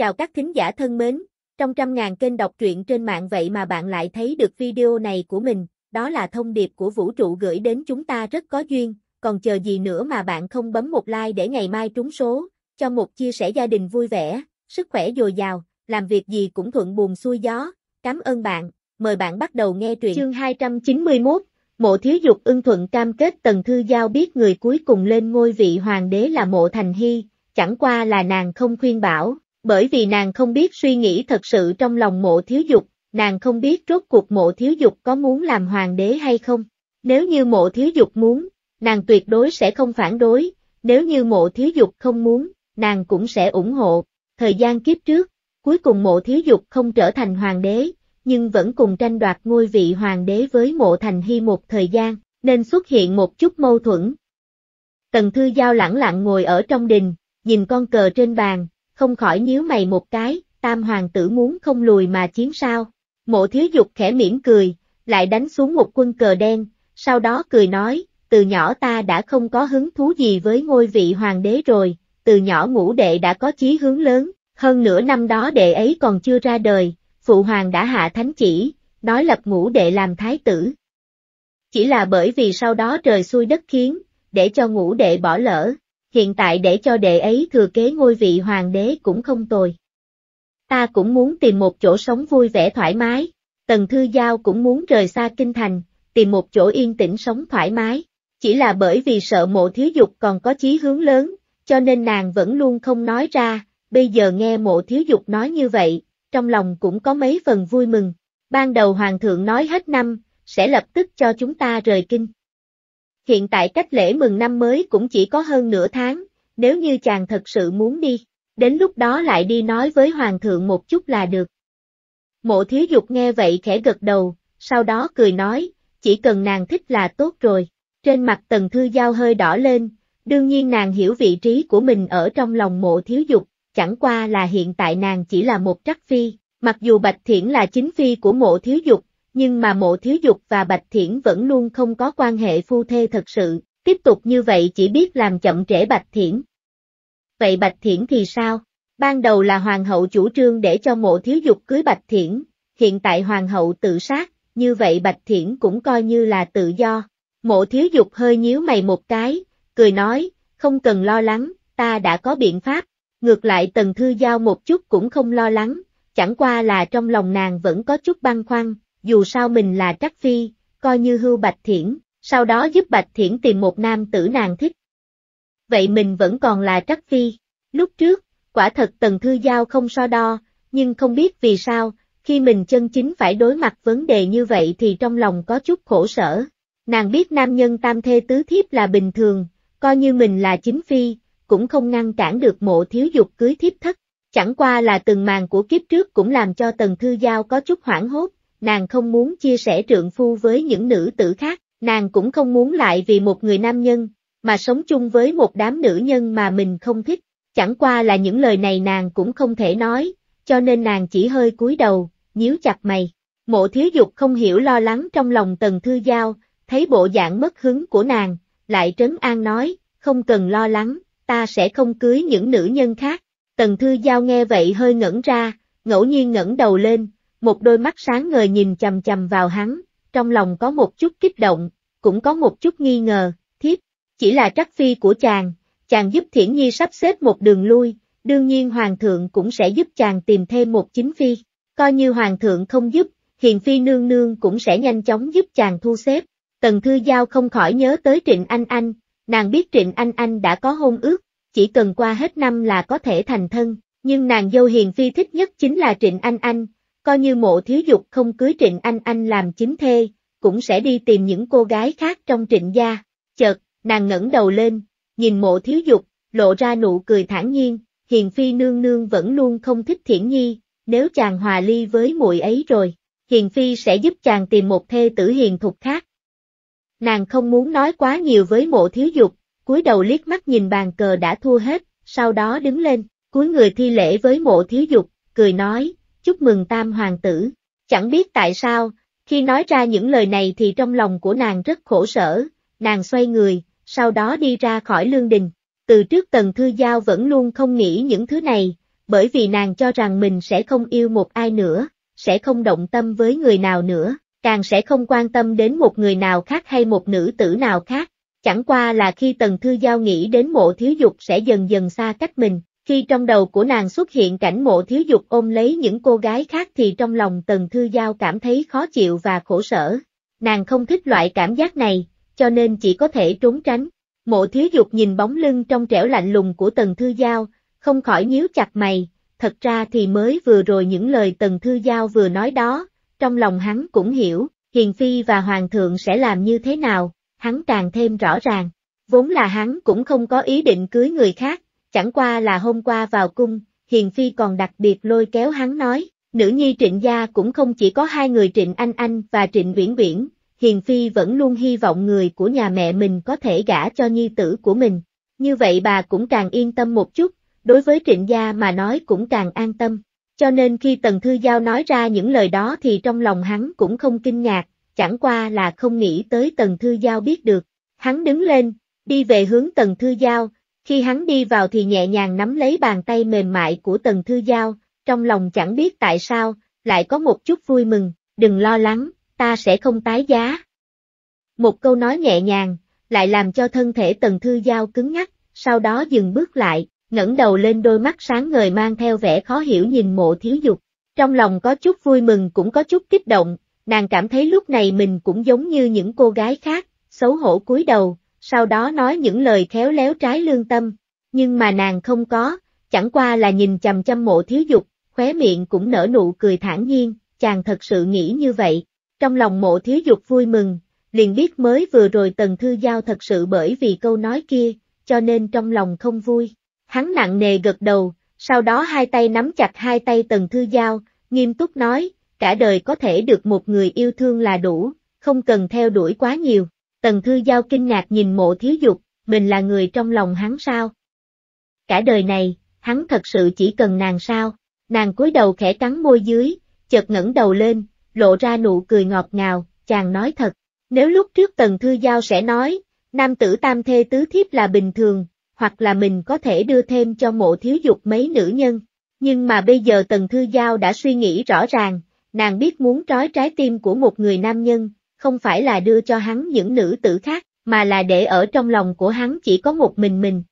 Chào các thính giả thân mến, trong trăm ngàn kênh đọc truyện trên mạng vậy mà bạn lại thấy được video này của mình, đó là thông điệp của vũ trụ gửi đến chúng ta rất có duyên, còn chờ gì nữa mà bạn không bấm một like để ngày mai trúng số, cho một chia sẻ gia đình vui vẻ, sức khỏe dồi dào, làm việc gì cũng thuận buồm xuôi gió, cảm ơn bạn, mời bạn bắt đầu nghe truyện. Chương 291, Mộ Thiếu Dục ưng thuận cam kết Tần Thư Giao biết người cuối cùng lên ngôi vị hoàng đế là Mộ Thành Hy, chẳng qua là nàng không khuyên bảo, bởi vì nàng không biết suy nghĩ thật sự trong lòng mộ thiếu dục, nàng không biết rốt cuộc mộ thiếu dục có muốn làm hoàng đế hay không. Nếu như mộ thiếu dục muốn, nàng tuyệt đối sẽ không phản đối, nếu như mộ thiếu dục không muốn, nàng cũng sẽ ủng hộ. Thời gian kiếp trước, cuối cùng mộ thiếu dục không trở thành hoàng đế, nhưng vẫn cùng tranh đoạt ngôi vị hoàng đế với mộ thành hy một thời gian, nên xuất hiện một chút mâu thuẫn. Tần Thư Giao lẳng lặng ngồi ở trong đình, nhìn con cờ trên bàn, không khỏi nhíu mày một cái, tam hoàng tử muốn không lùi mà chiến sao. Mộ thiếu dục khẽ mỉm cười, lại đánh xuống một quân cờ đen, sau đó cười nói, từ nhỏ ta đã không có hứng thú gì với ngôi vị hoàng đế rồi, từ nhỏ ngũ đệ đã có chí hướng lớn, hơn nửa năm đó đệ ấy còn chưa ra đời, phụ hoàng đã hạ thánh chỉ, nói lập ngũ đệ làm thái tử. Chỉ là bởi vì sau đó trời xui đất khiến, để cho ngũ đệ bỏ lỡ, hiện tại để cho đệ ấy thừa kế ngôi vị hoàng đế cũng không tồi. Ta cũng muốn tìm một chỗ sống vui vẻ thoải mái, Tần Thư Giao cũng muốn rời xa kinh thành, tìm một chỗ yên tĩnh sống thoải mái, chỉ là bởi vì sợ mộ thiếu dục còn có chí hướng lớn, cho nên nàng vẫn luôn không nói ra, bây giờ nghe mộ thiếu dục nói như vậy, trong lòng cũng có mấy phần vui mừng. Ban đầu Hoàng thượng nói hết năm, sẽ lập tức cho chúng ta rời kinh. Hiện tại cách lễ mừng năm mới cũng chỉ có hơn nửa tháng, nếu như chàng thật sự muốn đi, đến lúc đó lại đi nói với hoàng thượng một chút là được. Mộ thiếu dục nghe vậy khẽ gật đầu, sau đó cười nói, chỉ cần nàng thích là tốt rồi. Trên mặt tần thư giao hơi đỏ lên, đương nhiên nàng hiểu vị trí của mình ở trong lòng mộ thiếu dục, chẳng qua là hiện tại nàng chỉ là một trắc phi, mặc dù Bạch Thiển là chính phi của mộ thiếu dục, nhưng mà mộ thiếu dục và bạch thiển vẫn luôn không có quan hệ phu thê thật sự, tiếp tục như vậy chỉ biết làm chậm trễ bạch thiển. Vậy bạch thiển thì sao? Ban đầu là hoàng hậu chủ trương để cho mộ thiếu dục cưới bạch thiển, hiện tại hoàng hậu tự sát, như vậy bạch thiển cũng coi như là tự do. Mộ thiếu dục hơi nhíu mày một cái, cười nói, không cần lo lắng, ta đã có biện pháp, ngược lại tần thư giao một chút cũng không lo lắng, chẳng qua là trong lòng nàng vẫn có chút băn khoăn, dù sao mình là trắc phi, coi như hưu Bạch Thiển, sau đó giúp Bạch Thiển tìm một nam tử nàng thích. Vậy mình vẫn còn là trắc phi. Lúc trước, quả thật Tần Thư Giao không so đo, nhưng không biết vì sao, khi mình chân chính phải đối mặt vấn đề như vậy thì trong lòng có chút khổ sở. Nàng biết nam nhân tam thê tứ thiếp là bình thường, coi như mình là chính phi, cũng không ngăn cản được mộ thiếu dục cưới thiếp thất. Chẳng qua là từng màn của kiếp trước cũng làm cho Tần Thư Giao có chút hoảng hốt, nàng không muốn chia sẻ trượng phu với những nữ tử khác, nàng cũng không muốn lại vì một người nam nhân, mà sống chung với một đám nữ nhân mà mình không thích, chẳng qua là những lời này nàng cũng không thể nói, cho nên nàng chỉ hơi cúi đầu, nhíu chặt mày. Mộ thiếu dục không hiểu lo lắng trong lòng tần thư giao, thấy bộ dạng mất hứng của nàng, lại trấn an nói, không cần lo lắng, ta sẽ không cưới những nữ nhân khác. Tần thư giao nghe vậy hơi ngẩn ra, ngẫu nhiên ngẩng đầu lên, một đôi mắt sáng ngời nhìn chầm chầm vào hắn, trong lòng có một chút kích động, cũng có một chút nghi ngờ, thiếp, chỉ là trắc phi của chàng, chàng giúp Thiển Nhi sắp xếp một đường lui, đương nhiên Hoàng thượng cũng sẽ giúp chàng tìm thêm một chính phi, coi như Hoàng thượng không giúp, Hiền Phi nương nương cũng sẽ nhanh chóng giúp chàng thu xếp. Tần Thư Giao không khỏi nhớ tới Trịnh Anh Anh, nàng biết Trịnh Anh Anh đã có hôn ước, chỉ cần qua hết năm là có thể thành thân, nhưng nàng dâu Hiền Phi thích nhất chính là Trịnh Anh Anh, coi như mộ thiếu dục không cưới Trịnh Anh Anh làm chính thê, cũng sẽ đi tìm những cô gái khác trong trịnh gia. Chợt, nàng ngẩng đầu lên, nhìn mộ thiếu dục, lộ ra nụ cười thản nhiên, hiền phi nương nương vẫn luôn không thích thiển nhi, nếu chàng hòa ly với muội ấy rồi, hiền phi sẽ giúp chàng tìm một thê tử hiền thục khác. Nàng không muốn nói quá nhiều với mộ thiếu dục, cúi đầu liếc mắt nhìn bàn cờ đã thua hết, sau đó đứng lên, cúi người thi lễ với mộ thiếu dục, cười nói, chúc mừng tam hoàng tử. Chẳng biết tại sao, khi nói ra những lời này thì trong lòng của nàng rất khổ sở, nàng xoay người, sau đó đi ra khỏi lương đình. Từ trước Tần Thư Giao vẫn luôn không nghĩ những thứ này, bởi vì nàng cho rằng mình sẽ không yêu một ai nữa, sẽ không động tâm với người nào nữa, càng sẽ không quan tâm đến một người nào khác hay một nữ tử nào khác. Chẳng qua là khi Tần Thư Giao nghĩ đến mộ thiếu dục sẽ dần dần xa cách mình, khi trong đầu của nàng xuất hiện cảnh mộ thiếu dục ôm lấy những cô gái khác thì trong lòng Tần Thư Giao cảm thấy khó chịu và khổ sở. Nàng không thích loại cảm giác này, cho nên chỉ có thể trốn tránh. Mộ thiếu dục nhìn bóng lưng trong trẻo lạnh lùng của Tần Thư Giao, không khỏi nhíu chặt mày, thật ra thì mới vừa rồi những lời Tần Thư Giao vừa nói đó, trong lòng hắn cũng hiểu, Hiền Phi và Hoàng thượng sẽ làm như thế nào, hắn càng thêm rõ ràng. Vốn là hắn cũng không có ý định cưới người khác, chẳng qua là hôm qua vào cung, Hiền Phi còn đặc biệt lôi kéo hắn nói, nữ nhi trịnh gia cũng không chỉ có hai người trịnh Anh Anh và trịnh Viễn Viễn, Hiền Phi vẫn luôn hy vọng người của nhà mẹ mình có thể gả cho nhi tử của mình, như vậy bà cũng càng yên tâm một chút, đối với trịnh gia mà nói cũng càng an tâm. Cho nên khi Tần Thư Giao nói ra những lời đó thì trong lòng hắn cũng không kinh ngạc, chẳng qua là không nghĩ tới Tần Thư Giao biết được. Hắn đứng lên, đi về hướng Tần Thư Giao, khi hắn đi vào thì nhẹ nhàng nắm lấy bàn tay mềm mại của Tần Thư Giao, trong lòng chẳng biết tại sao, lại có một chút vui mừng, đừng lo lắng, ta sẽ không tái giá. Một câu nói nhẹ nhàng, lại làm cho thân thể Tần Thư Giao cứng ngắc, sau đó dừng bước lại, ngẩng đầu lên đôi mắt sáng ngời mang theo vẻ khó hiểu nhìn mộ thiếu dục. Trong lòng có chút vui mừng cũng có chút kích động, nàng cảm thấy lúc này mình cũng giống như những cô gái khác, xấu hổ cúi đầu, sau đó nói những lời khéo léo trái lương tâm, nhưng mà nàng không có, chẳng qua là nhìn chầm chăm mộ thiếu dục, khóe miệng cũng nở nụ cười thản nhiên, chàng thật sự nghĩ như vậy. Trong lòng mộ thiếu dục vui mừng, liền biết mới vừa rồi tần thư giao thật sự bởi vì câu nói kia, cho nên trong lòng không vui. Hắn nặng nề gật đầu, sau đó hai tay nắm chặt hai tay tần thư giao, nghiêm túc nói, cả đời có thể được một người yêu thương là đủ, không cần theo đuổi quá nhiều. Tần Thư Giao kinh ngạc nhìn mộ thiếu dục, mình là người trong lòng hắn sao? Cả đời này, hắn thật sự chỉ cần nàng sao? Nàng cúi đầu khẽ cắn môi dưới, chợt ngẩng đầu lên, lộ ra nụ cười ngọt ngào, chàng nói thật. Nếu lúc trước Tần Thư Giao sẽ nói, nam tử tam thê tứ thiếp là bình thường, hoặc là mình có thể đưa thêm cho mộ thiếu dục mấy nữ nhân. Nhưng mà bây giờ Tần Thư Giao đã suy nghĩ rõ ràng, nàng biết muốn trói trái tim của một người nam nhân, không phải là đưa cho hắn những nữ tử khác, mà là để ở trong lòng của hắn chỉ có một mình mình.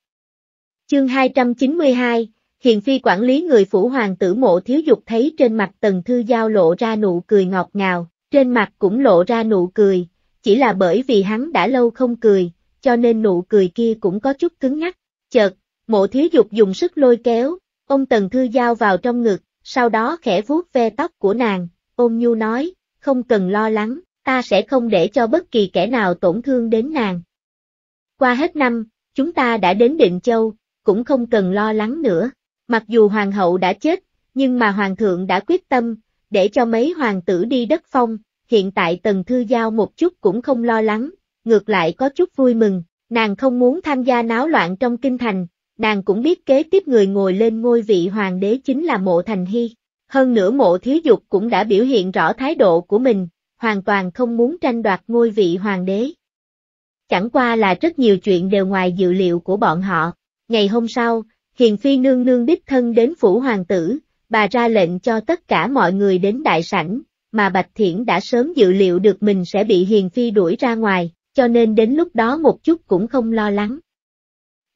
Chương 292, Hiền Phi quản lý người phủ hoàng tử mộ thiếu dục thấy trên mặt tần thư giao lộ ra nụ cười ngọt ngào, trên mặt cũng lộ ra nụ cười, chỉ là bởi vì hắn đã lâu không cười, cho nên nụ cười kia cũng có chút cứng nhắc Chợt, mộ thiếu dục dùng sức lôi kéo, ông tần thư giao vào trong ngực, sau đó khẽ vuốt ve tóc của nàng, ôm nhu nói, không cần lo lắng, ta sẽ không để cho bất kỳ kẻ nào tổn thương đến nàng. Qua hết năm, chúng ta đã đến Định Châu, cũng không cần lo lắng nữa. Mặc dù hoàng hậu đã chết, nhưng mà hoàng thượng đã quyết tâm, để cho mấy hoàng tử đi đất phong, hiện tại tần thư giao một chút cũng không lo lắng, ngược lại có chút vui mừng, nàng không muốn tham gia náo loạn trong kinh thành, nàng cũng biết kế tiếp người ngồi lên ngôi vị hoàng đế chính là mộ thành hy. Hơn nữa mộ thiếu dục cũng đã biểu hiện rõ thái độ của mình, hoàn toàn không muốn tranh đoạt ngôi vị hoàng đế. Chẳng qua là rất nhiều chuyện đều ngoài dự liệu của bọn họ. Ngày hôm sau, Hiền Phi nương nương đích thân đến phủ hoàng tử, bà ra lệnh cho tất cả mọi người đến đại sảnh, mà Bạch Thiển đã sớm dự liệu được mình sẽ bị Hiền Phi đuổi ra ngoài, cho nên đến lúc đó một chút cũng không lo lắng.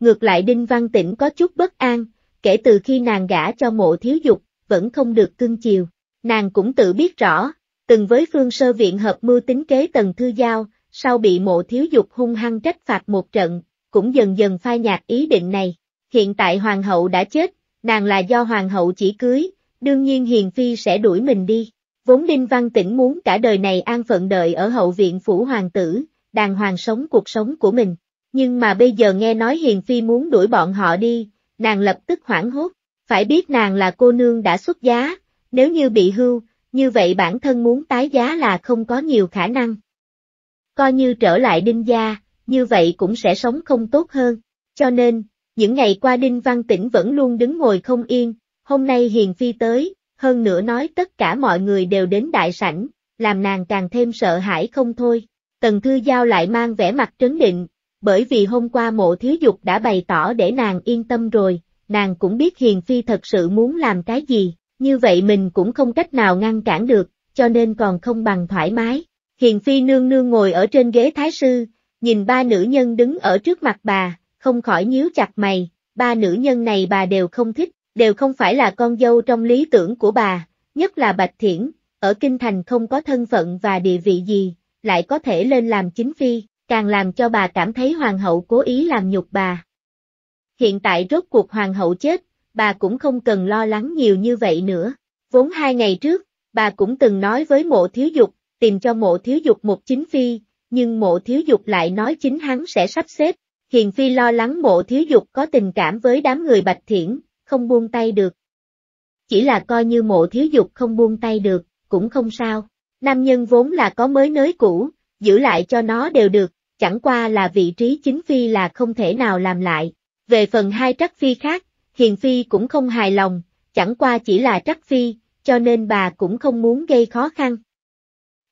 Ngược lại Đinh Văn Tĩnh có chút bất an, kể từ khi nàng gả cho mộ thiếu dục, vẫn không được cưng chiều. Nàng cũng tự biết rõ, từng với phương sơ viện hợp mưu tính kế tần thư giao, sau bị mộ thiếu dục hung hăng trách phạt một trận, cũng dần dần phai nhạt ý định này. Hiện tại hoàng hậu đã chết, nàng là do hoàng hậu chỉ cưới, đương nhiên hiền phi sẽ đuổi mình đi. Vốn Đinh Văn Tĩnh muốn cả đời này an phận đợi ở hậu viện phủ hoàng tử, đàng hoàng sống cuộc sống của mình. Nhưng mà bây giờ nghe nói hiền phi muốn đuổi bọn họ đi, nàng lập tức hoảng hốt. Phải biết nàng là cô nương đã xuất giá, nếu như bị hưu, như vậy bản thân muốn tái giá là không có nhiều khả năng. Coi như trở lại đinh gia, như vậy cũng sẽ sống không tốt hơn. Cho nên, những ngày qua Đinh Văn Tĩnh vẫn luôn đứng ngồi không yên, hôm nay Hiền Phi tới, hơn nữa nói tất cả mọi người đều đến đại sảnh, làm nàng càng thêm sợ hãi không thôi. Tần Thư Giao lại mang vẻ mặt trấn định, bởi vì hôm qua mộ thiếu dục đã bày tỏ để nàng yên tâm rồi, nàng cũng biết Hiền Phi thật sự muốn làm cái gì như vậy mình cũng không cách nào ngăn cản được, cho nên còn không bằng thoải mái. Hiền Phi nương nương ngồi ở trên ghế thái sư, nhìn ba nữ nhân đứng ở trước mặt bà, không khỏi nhíu chặt mày, ba nữ nhân này bà đều không thích, đều không phải là con dâu trong lý tưởng của bà, nhất là Bạch Thiển, ở Kinh Thành không có thân phận và địa vị gì, lại có thể lên làm chính phi, càng làm cho bà cảm thấy hoàng hậu cố ý làm nhục bà. Hiện tại rốt cuộc hoàng hậu chết, bà cũng không cần lo lắng nhiều như vậy nữa. Vốn hai ngày trước, bà cũng từng nói với mộ thiếu dục, tìm cho mộ thiếu dục một chính phi, nhưng mộ thiếu dục lại nói chính hắn sẽ sắp xếp. Hiền phi lo lắng mộ thiếu dục có tình cảm với đám người bạch thiển, không buông tay được. Chỉ là coi như mộ thiếu dục không buông tay được, cũng không sao. Nam nhân vốn là có mới nới cũ, giữ lại cho nó đều được, chẳng qua là vị trí chính phi là không thể nào làm lại. Về phần hai trắc phi khác, Hiền Phi cũng không hài lòng, chẳng qua chỉ là trắc Phi, cho nên bà cũng không muốn gây khó khăn.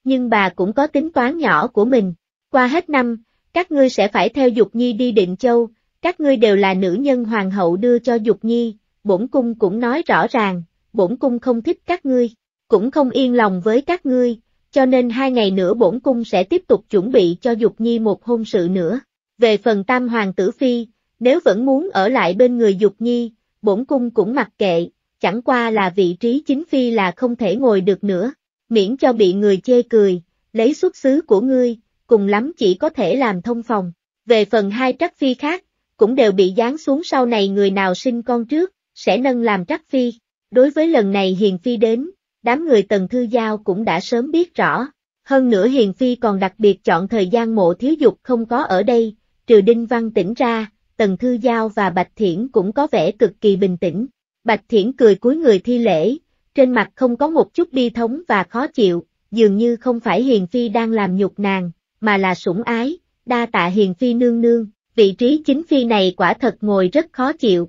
Nhưng bà cũng có tính toán nhỏ của mình, qua hết năm, các ngươi sẽ phải theo Dục Nhi đi Định Châu, các ngươi đều là nữ nhân hoàng hậu đưa cho Dục Nhi, bổn cung cũng nói rõ ràng, bổn cung không thích các ngươi, cũng không yên lòng với các ngươi, cho nên hai ngày nữa bổn cung sẽ tiếp tục chuẩn bị cho Dục Nhi một hôn sự nữa. Về phần tam hoàng tử phi, nếu vẫn muốn ở lại bên người Dục Nhi, bổn cung cũng mặc kệ, chẳng qua là vị trí chính phi là không thể ngồi được nữa, miễn cho bị người chê cười, lấy xuất xứ của ngươi, cùng lắm chỉ có thể làm thông phòng. Về phần hai trắc phi khác, cũng đều bị dán xuống sau này người nào sinh con trước, sẽ nâng làm trắc phi. Đối với lần này Hiền Phi đến, đám người Tần Thư Giao cũng đã sớm biết rõ. Hơn nữa Hiền Phi còn đặc biệt chọn thời gian mộ thiếu dục không có ở đây, trừ Đinh Văn tỉnh ra, Tần Thư Giao và Bạch Thiển cũng có vẻ cực kỳ bình tĩnh. Bạch Thiển cười cúi người thi lễ, trên mặt không có một chút bi thống và khó chịu, dường như không phải Hiền Phi đang làm nhục nàng, mà là sủng ái, đa tạ Hiền Phi nương nương, vị trí chính Phi này quả thật ngồi rất khó chịu.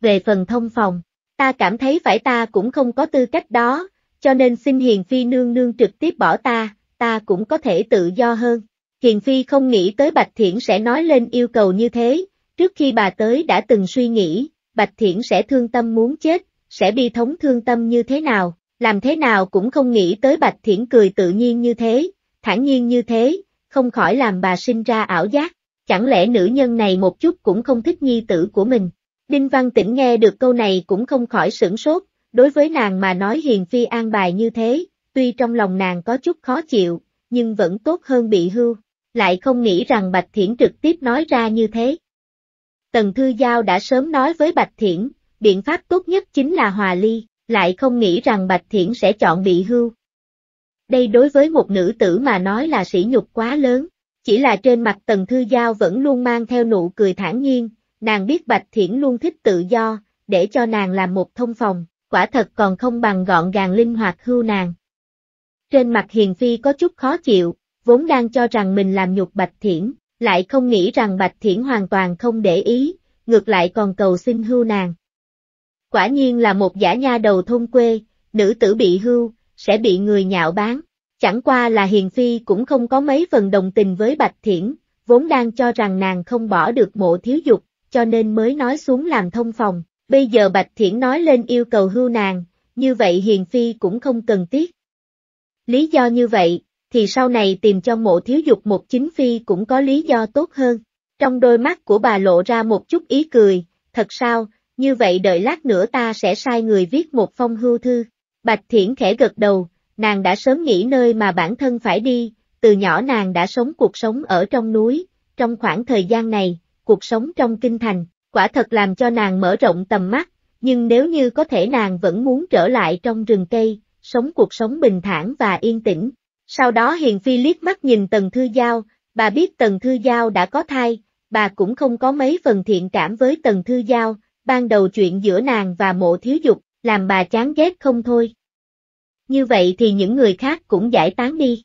Về phần thông phòng, ta cảm thấy phải ta cũng không có tư cách đó, cho nên xin Hiền Phi nương nương trực tiếp bỏ ta, ta cũng có thể tự do hơn. Hiền Phi không nghĩ tới Bạch Thiển sẽ nói lên yêu cầu như thế, trước khi bà tới đã từng suy nghĩ, Bạch Thiển sẽ thương tâm muốn chết, sẽ bi thống thương tâm như thế nào, làm thế nào cũng không nghĩ tới Bạch Thiển cười tự nhiên như thế, thản nhiên như thế, không khỏi làm bà sinh ra ảo giác, chẳng lẽ nữ nhân này một chút cũng không thích nhi tử của mình. Đinh Văn Tĩnh nghe được câu này cũng không khỏi sửng sốt, đối với nàng mà nói Hiền Phi an bài như thế, tuy trong lòng nàng có chút khó chịu, nhưng vẫn tốt hơn bị hưu lại không nghĩ rằng Bạch Thiển trực tiếp nói ra như thế. Tần Thư Giao đã sớm nói với Bạch Thiển, biện pháp tốt nhất chính là hòa ly, lại không nghĩ rằng Bạch Thiển sẽ chọn bị hưu. Đây đối với một nữ tử mà nói là sỉ nhục quá lớn, chỉ là trên mặt Tần Thư Giao vẫn luôn mang theo nụ cười thản nhiên, nàng biết Bạch Thiển luôn thích tự do, để cho nàng làm một thông phòng, quả thật còn không bằng gọn gàng linh hoạt hưu nàng. Trên mặt Hiền Phi có chút khó chịu, vốn đang cho rằng mình làm nhục Bạch Thiển, lại không nghĩ rằng Bạch Thiển hoàn toàn không để ý, ngược lại còn cầu xin hưu nàng. Quả nhiên là một giả nha đầu thôn quê, nữ tử bị hưu, sẽ bị người nhạo bán. Chẳng qua là Hiền Phi cũng không có mấy phần đồng tình với Bạch Thiển, vốn đang cho rằng nàng không bỏ được mộ thiếu dục, cho nên mới nói xuống làm thông phòng. Bây giờ Bạch Thiển nói lên yêu cầu hưu nàng, như vậy Hiền Phi cũng không cần tiếc. Lý do như vậy, thì sau này tìm cho mộ thiếu dục một chính phi cũng có lý do tốt hơn. Trong đôi mắt của bà lộ ra một chút ý cười, thật sao, như vậy đợi lát nữa ta sẽ sai người viết một phong hưu thư. Bạch Thiển khẽ gật đầu, nàng đã sớm nghĩ nơi mà bản thân phải đi, từ nhỏ nàng đã sống cuộc sống ở trong núi, trong khoảng thời gian này, cuộc sống trong kinh thành, quả thật làm cho nàng mở rộng tầm mắt, nhưng nếu như có thể nàng vẫn muốn trở lại trong rừng cây, sống cuộc sống bình thản và yên tĩnh, sau đó Hiền Phi liếc mắt nhìn Tần Thư Giao, bà biết Tần Thư Giao đã có thai, bà cũng không có mấy phần thiện cảm với Tần Thư Giao, ban đầu chuyện giữa nàng và mộ thiếu dục, làm bà chán ghét không thôi. Như vậy thì những người khác cũng giải tán đi.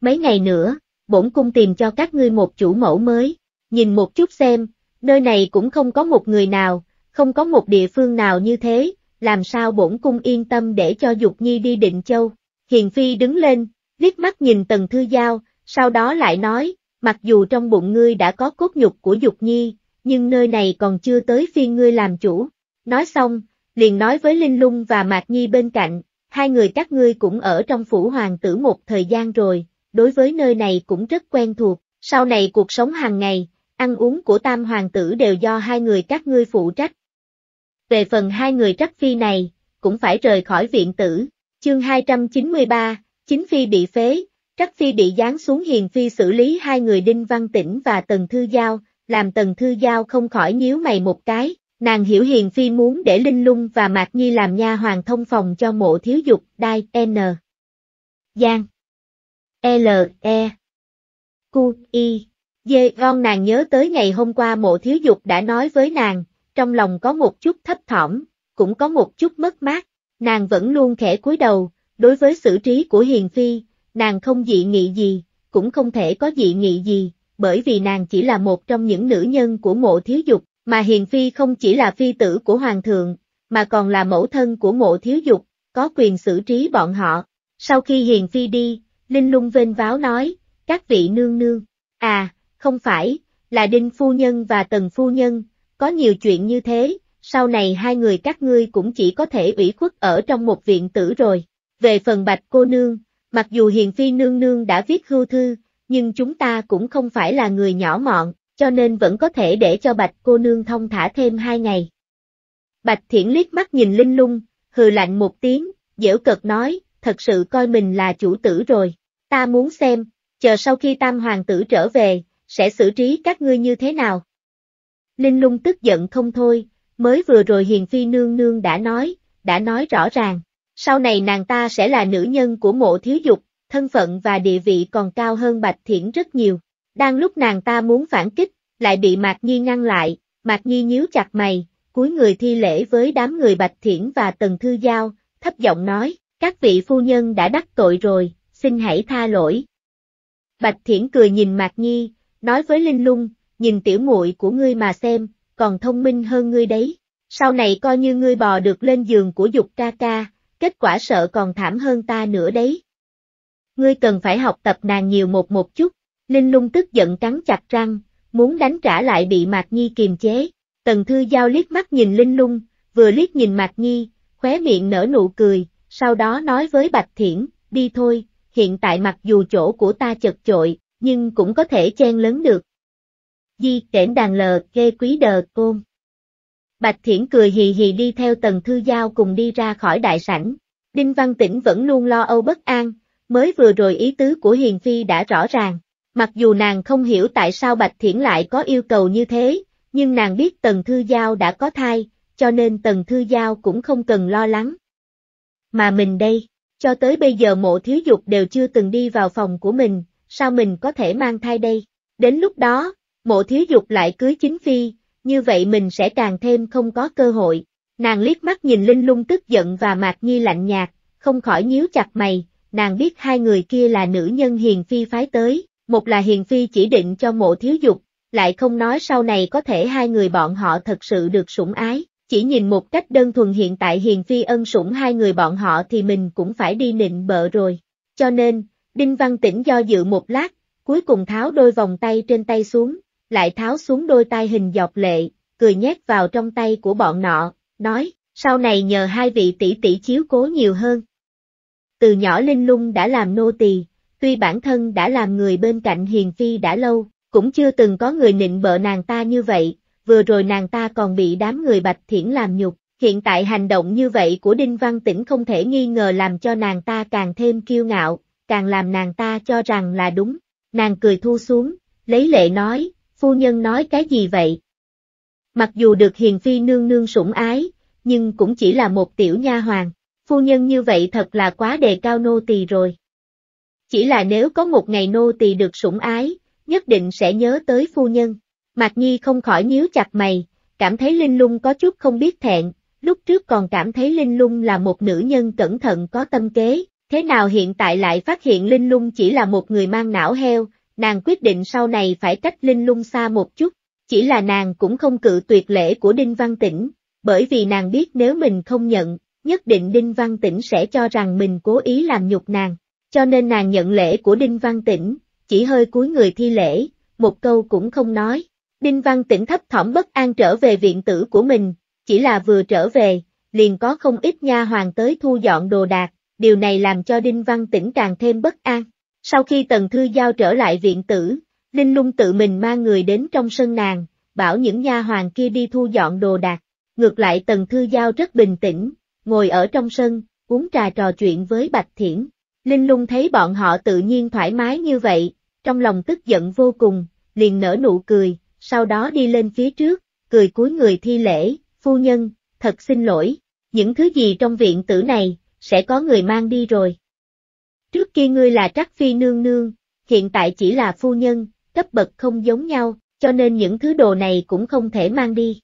Mấy ngày nữa, bổn cung tìm cho các ngươi một chủ mẫu mới, nhìn một chút xem, nơi này cũng không có một người nào, không có một địa phương nào như thế, làm sao bổn cung yên tâm để cho Dục Nhi đi định châu. Hiền Phi đứng lên, liếc mắt nhìn Tần Thư Giao, sau đó lại nói, mặc dù trong bụng ngươi đã có cốt nhục của Dục Nhi, nhưng nơi này còn chưa tới phiên ngươi làm chủ. Nói xong, liền nói với Linh Lung và Mạc Nhi bên cạnh, hai người các ngươi cũng ở trong phủ hoàng tử một thời gian rồi, đối với nơi này cũng rất quen thuộc, sau này cuộc sống hàng ngày, ăn uống của tam hoàng tử đều do hai người các ngươi phụ trách. Về phần hai người trắc phi này, cũng phải rời khỏi viện tử, chương 293, chính phi bị phế, trắc phi bị giáng xuống hiền phi xử lý hai người Đinh Văn Tĩnh và Tần Thư Giao, làm Tần Thư Giao không khỏi nhíu mày một cái, nàng hiểu hiền phi muốn để Linh Lung và Mạc Nhi làm nha hoàng thông phòng cho mộ thiếu dục, đai, N. Giang. L, E. Cu, I. Dê con nàng nhớ tới ngày hôm qua mộ thiếu dục đã nói với nàng, trong lòng có một chút thấp thỏm, cũng có một chút mất mát, nàng vẫn luôn khẽ cúi đầu, đối với xử trí của Hiền Phi, nàng không dị nghị gì, cũng không thể có dị nghị gì, bởi vì nàng chỉ là một trong những nữ nhân của mộ thiếu dục, mà Hiền Phi không chỉ là phi tử của Hoàng thượng, mà còn là mẫu thân của mộ thiếu dục, có quyền xử trí bọn họ. Sau khi Hiền Phi đi, Linh lung vênh váo nói, các vị nương nương, à, không phải, là Đinh Phu Nhân và Tần Phu Nhân, có nhiều chuyện như thế, sau này hai người các ngươi cũng chỉ có thể ủy khuất ở trong một viện tử rồi. Về phần bạch cô nương, mặc dù hiền phi nương nương đã viết hưu thư, nhưng chúng ta cũng không phải là người nhỏ mọn, cho nên vẫn có thể để cho bạch cô nương thông thả thêm hai ngày. Bạch thiển liếc mắt nhìn linh lung, hừ lạnh một tiếng, dễu cợt nói, thật sự coi mình là chủ tử rồi, ta muốn xem, chờ sau khi tam hoàng tử trở về, sẽ xử trí các ngươi như thế nào. Linh lung tức giận không thôi, mới vừa rồi hiền phi nương nương đã nói, đã nói rõ ràng, sau này nàng ta sẽ là nữ nhân của mộ thiếu dục, thân phận và địa vị còn cao hơn Bạch Thiển rất nhiều. Đang lúc nàng ta muốn phản kích, lại bị Mạc Nhi ngăn lại, Mạc Nhi nhíu chặt mày, cúi người thi lễ với đám người Bạch Thiển và Tần Thư Giao, thấp giọng nói, các vị phu nhân đã đắc tội rồi, xin hãy tha lỗi. Bạch Thiển cười nhìn Mạc Nhi, nói với Linh Lung, nhìn tiểu muội của ngươi mà xem, còn thông minh hơn ngươi đấy, sau này coi như ngươi bò được lên giường của dục ca ca, kết quả sợ còn thảm hơn ta nữa đấy. Ngươi cần phải học tập nàng nhiều một một chút, Linh lung tức giận cắn chặt răng, muốn đánh trả lại bị Mạc Nhi kiềm chế, Tần Thư Giao liếc mắt nhìn Linh lung, vừa liếc nhìn Mạc Nhi, khóe miệng nở nụ cười, sau đó nói với Bạch Thiển, đi thôi, hiện tại mặc dù chỗ của ta chật chội, nhưng cũng có thể chen lớn được. Di kển đàn lờ ghê quý đờ côn. Bạch Thiển cười hì hì đi theo Tần Thư Giao cùng đi ra khỏi đại sảnh. Đinh Văn Tĩnh vẫn luôn lo âu bất an, mới vừa rồi ý tứ của Hiền Phi đã rõ ràng. Mặc dù nàng không hiểu tại sao Bạch Thiển lại có yêu cầu như thế, nhưng nàng biết Tần Thư Giao đã có thai, cho nên Tần Thư Giao cũng không cần lo lắng. Mà mình đây, cho tới bây giờ mộ thiếu dục đều chưa từng đi vào phòng của mình, sao mình có thể mang thai đây? Đến lúc đó, mộ thiếu dục lại cưới chính phi, như vậy mình sẽ càng thêm không có cơ hội. Nàng liếc mắt nhìn Linh Lung tức giận và Mạc Nhi lạnh nhạt, không khỏi nhíu chặt mày, nàng biết hai người kia là nữ nhân Hiền Phi phái tới, một là Hiền Phi chỉ định cho mộ thiếu dục, lại không nói sau này có thể hai người bọn họ thật sự được sủng ái, chỉ nhìn một cách đơn thuần hiện tại Hiền Phi ân sủng hai người bọn họ thì mình cũng phải đi nịnh bợ rồi. Cho nên, Đinh Văn Tĩnh do dự một lát, cuối cùng tháo đôi vòng tay trên tay xuống, lại tháo xuống đôi tai hình dọc lệ, cười nhét vào trong tay của bọn nọ, nói, sau này nhờ hai vị tỷ tỷ chiếu cố nhiều hơn. Từ nhỏ Linh Lung đã làm nô tỳ, tuy bản thân đã làm người bên cạnh Hiền Phi đã lâu, cũng chưa từng có người nịnh bợ nàng ta như vậy, vừa rồi nàng ta còn bị đám người Bạch Thiển làm nhục, hiện tại hành động như vậy của Đinh Văn Tĩnh không thể nghi ngờ làm cho nàng ta càng thêm kiêu ngạo, càng làm nàng ta cho rằng là đúng. Nàng cười thu xuống, lấy lệ nói, phu nhân nói cái gì vậy? Mặc dù được hiền phi nương nương sủng ái, nhưng cũng chỉ là một tiểu nha hoàng, phu nhân như vậy thật là quá đề cao nô tỳ rồi. Chỉ là nếu có một ngày nô tỳ được sủng ái, nhất định sẽ nhớ tới phu nhân. Mạc Nhi không khỏi nhíu chặt mày, cảm thấy Linh Lung có chút không biết thẹn, lúc trước còn cảm thấy Linh Lung là một nữ nhân cẩn thận có tâm kế, thế nào hiện tại lại phát hiện Linh Lung chỉ là một người mang não heo, nàng quyết định sau này phải cách Linh Lung xa một chút, chỉ là nàng cũng không cự tuyệt lễ của Đinh Văn Tĩnh, bởi vì nàng biết nếu mình không nhận, nhất định Đinh Văn Tĩnh sẽ cho rằng mình cố ý làm nhục nàng, cho nên nàng nhận lễ của Đinh Văn Tĩnh, chỉ hơi cúi người thi lễ, một câu cũng không nói. Đinh Văn Tĩnh thấp thỏm bất an trở về viện tử của mình, chỉ là vừa trở về, liền có không ít nha hoàng tới thu dọn đồ đạc, điều này làm cho Đinh Văn Tĩnh càng thêm bất an. Sau khi Tần Thư Giao trở lại viện tử, Linh Lung tự mình mang người đến trong sân nàng, bảo những nha hoàng kia đi thu dọn đồ đạc. Ngược lại Tần Thư Giao rất bình tĩnh, ngồi ở trong sân, uống trà trò chuyện với Bạch Thiển. Linh Lung thấy bọn họ tự nhiên thoải mái như vậy, trong lòng tức giận vô cùng, liền nở nụ cười, sau đó đi lên phía trước, cười cúi người thi lễ, phu nhân, thật xin lỗi, những thứ gì trong viện tử này, sẽ có người mang đi rồi. Trước kia ngươi là Trắc Phi nương nương, hiện tại chỉ là phu nhân, cấp bậc không giống nhau, cho nên những thứ đồ này cũng không thể mang đi.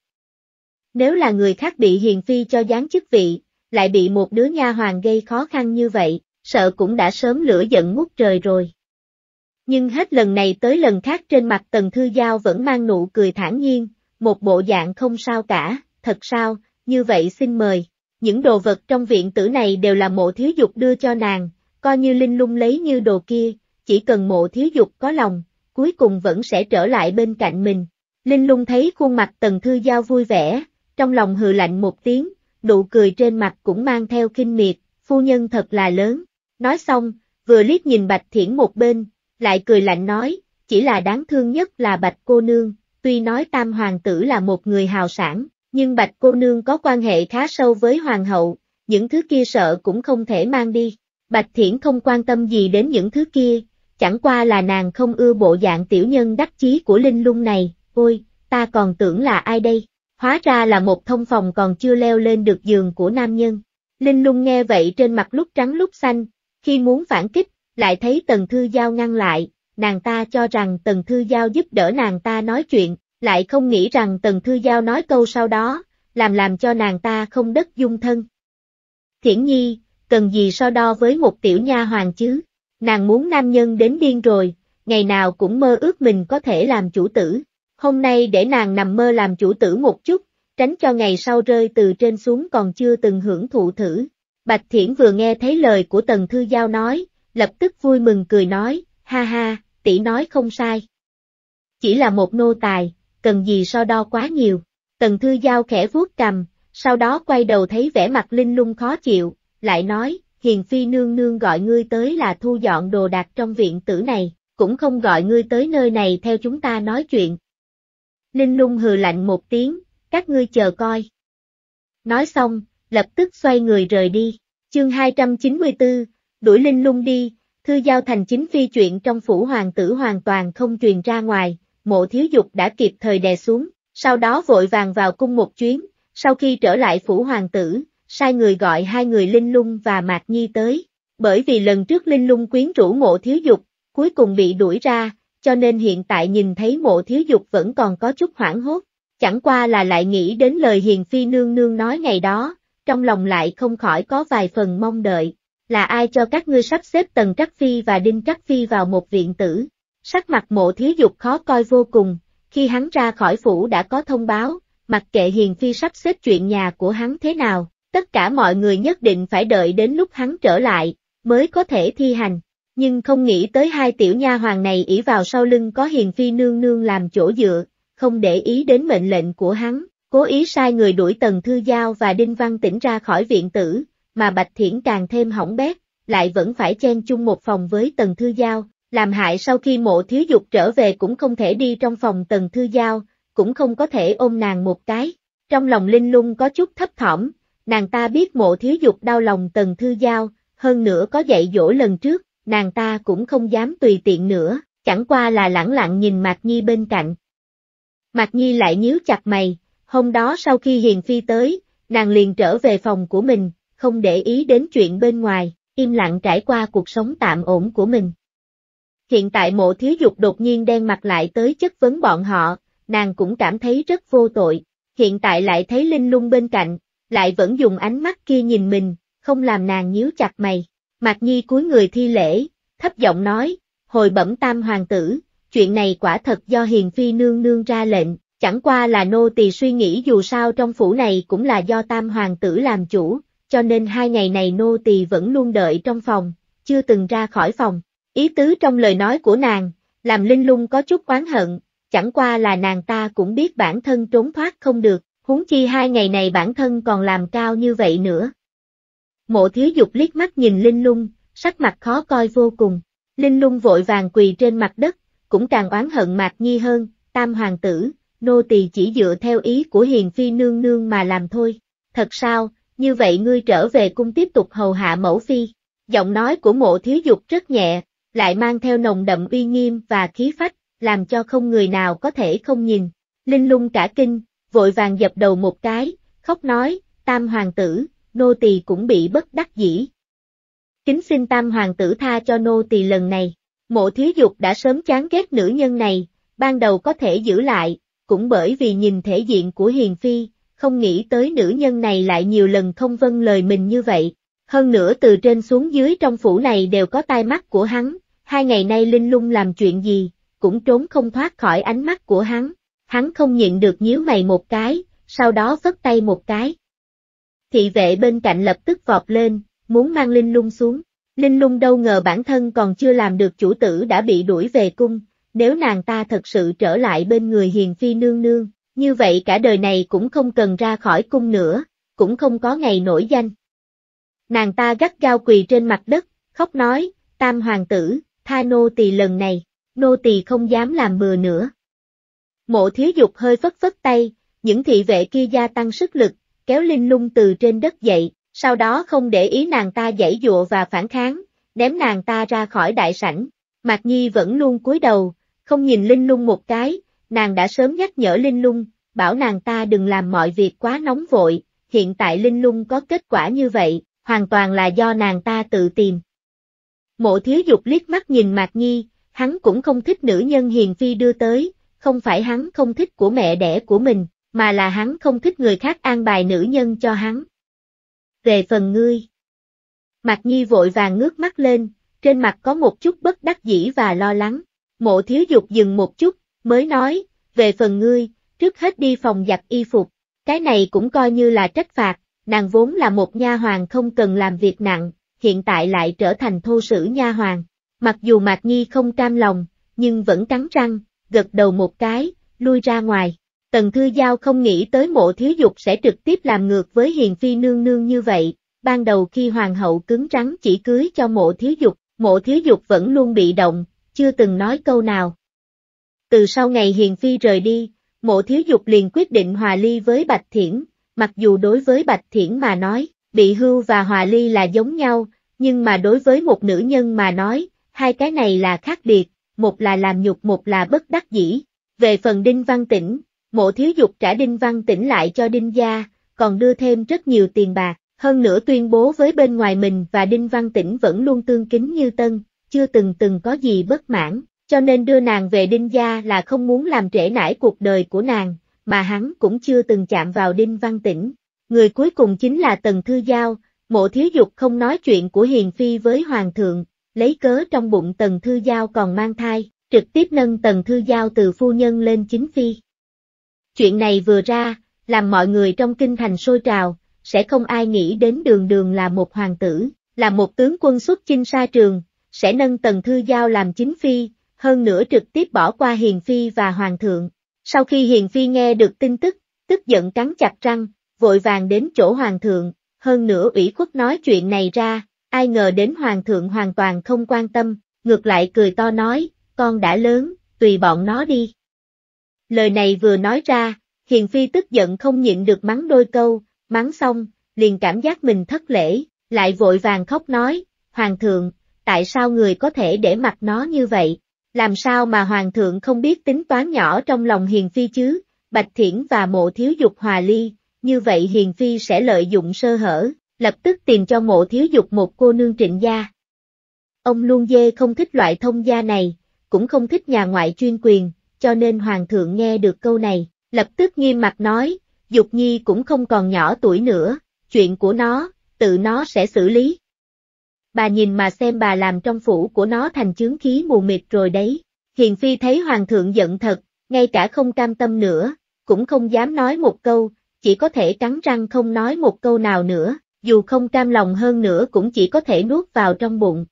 Nếu là người khác bị hiền phi cho gián chức vị, lại bị một đứa nha hoàng gây khó khăn như vậy, sợ cũng đã sớm lửa giận ngút trời rồi. Nhưng hết lần này tới lần khác trên mặt Tần Thư Giao vẫn mang nụ cười thản nhiên, một bộ dạng không sao cả, thật sao, như vậy xin mời. Những đồ vật trong viện tử này đều là mộ thiếu dục đưa cho nàng, coi như linh lung lấy như đồ kia, chỉ cần mộ thiếu dục có lòng, cuối cùng vẫn sẽ trở lại bên cạnh mình. Linh lung thấy khuôn mặt tần thư giao vui vẻ, trong lòng hừ lạnh một tiếng, nụ cười trên mặt cũng mang theo kinh miệt, phu nhân thật là lớn. Nói xong, vừa liếc nhìn bạch thiển một bên, lại cười lạnh nói, chỉ là đáng thương nhất là bạch cô nương, tuy nói tam hoàng tử là một người hào sản, nhưng bạch cô nương có quan hệ khá sâu với hoàng hậu, những thứ kia sợ cũng không thể mang đi. Bạch Thiển không quan tâm gì đến những thứ kia, chẳng qua là nàng không ưa bộ dạng tiểu nhân đắc chí của Linh Lung này, ôi, ta còn tưởng là ai đây, hóa ra là một thông phòng còn chưa leo lên được giường của nam nhân. Linh Lung nghe vậy trên mặt lúc trắng lúc xanh, khi muốn phản kích, lại thấy Tần Thư Giao ngăn lại, nàng ta cho rằng Tần Thư Giao giúp đỡ nàng ta nói chuyện, lại không nghĩ rằng Tần Thư Giao nói câu sau đó, làm làm cho nàng ta không đất dung thân. Thiển Nhi, cần gì so đo với một tiểu nha hoàng chứ. Nàng muốn nam nhân đến điên rồi, ngày nào cũng mơ ước mình có thể làm chủ tử. Hôm nay để nàng nằm mơ làm chủ tử một chút, tránh cho ngày sau rơi từ trên xuống còn chưa từng hưởng thụ thử. Bạch Thiển vừa nghe thấy lời của Tần Thư Giao nói, lập tức vui mừng cười nói, ha ha, tỷ nói không sai. Chỉ là một nô tài, cần gì so đo quá nhiều. Tần Thư Giao khẽ vuốt cầm, sau đó quay đầu thấy vẻ mặt linh lung khó chịu, lại nói, hiền phi nương nương gọi ngươi tới là thu dọn đồ đạc trong viện tử này, cũng không gọi ngươi tới nơi này theo chúng ta nói chuyện. Linh lung hừ lạnh một tiếng, các ngươi chờ coi. Nói xong, lập tức xoay người rời đi, chương 294, đuổi Linh lung đi, thư giao thành chính phi chuyện trong phủ hoàng tử hoàn toàn không truyền ra ngoài, mộ thiếu dục đã kịp thời đè xuống, sau đó vội vàng vào cung một chuyến, sau khi trở lại phủ hoàng tử, sai người gọi hai người Linh Lung và Mạc Nhi tới, bởi vì lần trước Linh Lung quyến rũ mộ thiếu dục, cuối cùng bị đuổi ra, cho nên hiện tại nhìn thấy mộ thiếu dục vẫn còn có chút hoảng hốt, chẳng qua là lại nghĩ đến lời hiền phi nương nương nói ngày đó, trong lòng lại không khỏi có vài phần mong đợi, là ai cho các ngươi sắp xếp Tần Trắc Phi và Đinh Trắc Phi vào một viện tử. Sắc mặt mộ thiếu dục khó coi vô cùng, khi hắn ra khỏi phủ đã có thông báo, mặc kệ Hiền Phi sắp xếp chuyện nhà của hắn thế nào, Tất cả mọi người nhất định phải đợi đến lúc hắn trở lại, mới có thể thi hành. Nhưng không nghĩ tới hai tiểu nha hoàng này ỷ vào sau lưng có hiền phi nương nương làm chỗ dựa, không để ý đến mệnh lệnh của hắn, cố ý sai người đuổi Tần Thư Giao và Đinh Văn Tĩnh ra khỏi viện tử, mà Bạch Thiển càng thêm hỏng bét, lại vẫn phải chen chung một phòng với Tần Thư Giao, làm hại sau khi mộ thiếu dục trở về cũng không thể đi trong phòng Tần Thư Giao, cũng không có thể ôm nàng một cái. Trong lòng Linh Lung có chút thấp thỏm, nàng ta biết mộ thiếu dục đau lòng tần thư giao, hơn nữa có dạy dỗ lần trước, nàng ta cũng không dám tùy tiện nữa, chẳng qua là lẳng lặng nhìn Mạc Nhi bên cạnh. Mạc Nhi lại nhíu chặt mày, hôm đó sau khi Hiền Phi tới, nàng liền trở về phòng của mình, không để ý đến chuyện bên ngoài, im lặng trải qua cuộc sống tạm ổn của mình. Hiện tại mộ thiếu dục đột nhiên đen mặt lại tới chất vấn bọn họ, nàng cũng cảm thấy rất vô tội, hiện tại lại thấy Linh Lung bên cạnh, lại vẫn dùng ánh mắt kia nhìn mình, không làm nàng nhíu chặt mày. Mạc Nhi cúi người thi lễ, thấp giọng nói, hồi bẩm tam hoàng tử, chuyện này quả thật do hiền phi nương nương ra lệnh, chẳng qua là nô tỳ suy nghĩ dù sao trong phủ này cũng là do tam hoàng tử làm chủ, cho nên hai ngày này nô tỳ vẫn luôn đợi trong phòng, chưa từng ra khỏi phòng. Ý tứ trong lời nói của nàng, làm Linh Lung có chút oán hận, chẳng qua là nàng ta cũng biết bản thân trốn thoát không được, huống chi hai ngày này bản thân còn làm cao như vậy nữa. Mộ thiếu dục liếc mắt nhìn Linh Lung, sắc mặt khó coi vô cùng, Linh Lung vội vàng quỳ trên mặt đất, cũng càng oán hận Mạc Nhi hơn, tam hoàng tử, nô tỳ chỉ dựa theo ý của hiền phi nương nương mà làm thôi, thật sao, như vậy ngươi trở về cung tiếp tục hầu hạ mẫu phi, giọng nói của mộ thiếu dục rất nhẹ, lại mang theo nồng đậm uy nghiêm và khí phách, làm cho không người nào có thể không nhìn, Linh Lung cả kinh, vội vàng dập đầu một cái, khóc nói, tam hoàng tử, nô tỳ cũng bị bất đắc dĩ. Kính xin tam hoàng tử tha cho nô tỳ lần này, mộ Thí dục đã sớm chán ghét nữ nhân này, ban đầu có thể giữ lại, cũng bởi vì nhìn thể diện của hiền phi, không nghĩ tới nữ nhân này lại nhiều lần không vâng lời mình như vậy. Hơn nữa từ trên xuống dưới trong phủ này đều có tai mắt của hắn, hai ngày nay Linh Lung làm chuyện gì, cũng trốn không thoát khỏi ánh mắt của hắn hắn không nhịn được nhíu mày một cái, sau đó phất tay một cái. Thị vệ bên cạnh lập tức vọt lên, muốn mang Linh Lung xuống. Linh Lung đâu ngờ bản thân còn chưa làm được chủ tử đã bị đuổi về cung, nếu nàng ta thật sự trở lại bên người hiền phi nương nương, như vậy cả đời này cũng không cần ra khỏi cung nữa, cũng không có ngày nổi danh. Nàng ta gắt gao quỳ trên mặt đất, khóc nói, tam hoàng tử, tha nô tỳ lần này, nô tỳ không dám làm bừa nữa. Mộ thiếu dục hơi phất phất tay, những thị vệ kia gia tăng sức lực, kéo Linh Lung từ trên đất dậy, sau đó không để ý nàng ta giãy dụa và phản kháng, ném nàng ta ra khỏi đại sảnh. Mạc Nhi vẫn luôn cúi đầu, không nhìn Linh Lung một cái, nàng đã sớm nhắc nhở Linh Lung, bảo nàng ta đừng làm mọi việc quá nóng vội, hiện tại Linh Lung có kết quả như vậy, hoàn toàn là do nàng ta tự tìm. Mộ thiếu dục liếc mắt nhìn Mạc Nhi, hắn cũng không thích nữ nhân hiền phi đưa tới, không phải hắn không thích của mẹ đẻ của mình, mà là hắn không thích người khác an bài nữ nhân cho hắn. Về phần ngươi, Mạc Nhi vội vàng ngước mắt lên, trên mặt có một chút bất đắc dĩ và lo lắng, mộ thiếu dục dừng một chút, mới nói, về phần ngươi, trước hết đi phòng giặt y phục, cái này cũng coi như là trách phạt, nàng vốn là một nha hoàng không cần làm việc nặng, hiện tại lại trở thành thô sử nha hoàng. Mặc dù Mạc Nhi không cam lòng, nhưng vẫn cắn răng, gật đầu một cái, lui ra ngoài. Tần Thư Giao không nghĩ tới mộ thiếu dục sẽ trực tiếp làm ngược với hiền phi nương nương như vậy, ban đầu khi hoàng hậu cứng rắn chỉ cưới cho mộ thiếu dục, mộ thiếu dục vẫn luôn bị động, chưa từng nói câu nào. Từ sau ngày hiền phi rời đi, mộ thiếu dục liền quyết định hòa ly với Bạch Thiển, mặc dù đối với Bạch Thiển mà nói, bị hưu và hòa ly là giống nhau, nhưng mà đối với một nữ nhân mà nói, hai cái này là khác biệt, một là làm nhục một là bất đắc dĩ. Về phần Đinh Văn Tĩnh, mộ thiếu dục trả Đinh Văn Tĩnh lại cho Đinh Gia, còn đưa thêm rất nhiều tiền bạc, hơn nữa tuyên bố với bên ngoài mình và Đinh Văn Tĩnh vẫn luôn tương kính như tân, chưa từng từng có gì bất mãn, cho nên đưa nàng về Đinh Gia là không muốn làm trễ nải cuộc đời của nàng, mà hắn cũng chưa từng chạm vào Đinh Văn Tĩnh. Người cuối cùng chính là Tần Thư Giao, mộ thiếu dục không nói chuyện của Hiền Phi với Hoàng thượng, lấy cớ trong bụng Tần Thư Giao còn mang thai, trực tiếp nâng Tần Thư Giao từ phu nhân lên chính phi. Chuyện này vừa ra, làm mọi người trong kinh thành sôi trào, sẽ không ai nghĩ đến đường đường là một hoàng tử, là một tướng quân xuất chinh sa trường, sẽ nâng Tần Thư Giao làm chính phi, hơn nữa trực tiếp bỏ qua Hiền Phi và Hoàng thượng. Sau khi Hiền Phi nghe được tin tức, tức giận cắn chặt răng, vội vàng đến chỗ Hoàng thượng, hơn nữa ủy khuất nói chuyện này ra, ai ngờ đến hoàng thượng hoàn toàn không quan tâm, ngược lại cười to nói, con đã lớn, tùy bọn nó đi. Lời này vừa nói ra, Hiền Phi tức giận không nhịn được mắng đôi câu, mắng xong, liền cảm giác mình thất lễ, lại vội vàng khóc nói, Hoàng thượng, tại sao người có thể để mặt nó như vậy? Làm sao mà Hoàng thượng không biết tính toán nhỏ trong lòng Hiền Phi chứ? Bạch Thiển và Mộ Thiếu Dục hòa ly, như vậy Hiền Phi sẽ lợi dụng sơ hở, lập tức tìm cho mộ thiếu dục một cô nương trịnh gia. Ông Luân Dê không thích loại thông gia này, cũng không thích nhà ngoại chuyên quyền, cho nên Hoàng thượng nghe được câu này, lập tức nghiêm mặt nói, Dục Nhi cũng không còn nhỏ tuổi nữa, chuyện của nó, tự nó sẽ xử lý. Bà nhìn mà xem bà làm trong phủ của nó thành chướng khí mù mịt rồi đấy, Hiền Phi thấy Hoàng thượng giận thật, ngay cả không cam tâm nữa, cũng không dám nói một câu, chỉ có thể cắn răng không nói một câu nào nữa, dù không cam lòng hơn nữa cũng chỉ có thể nuốt vào trong bụng.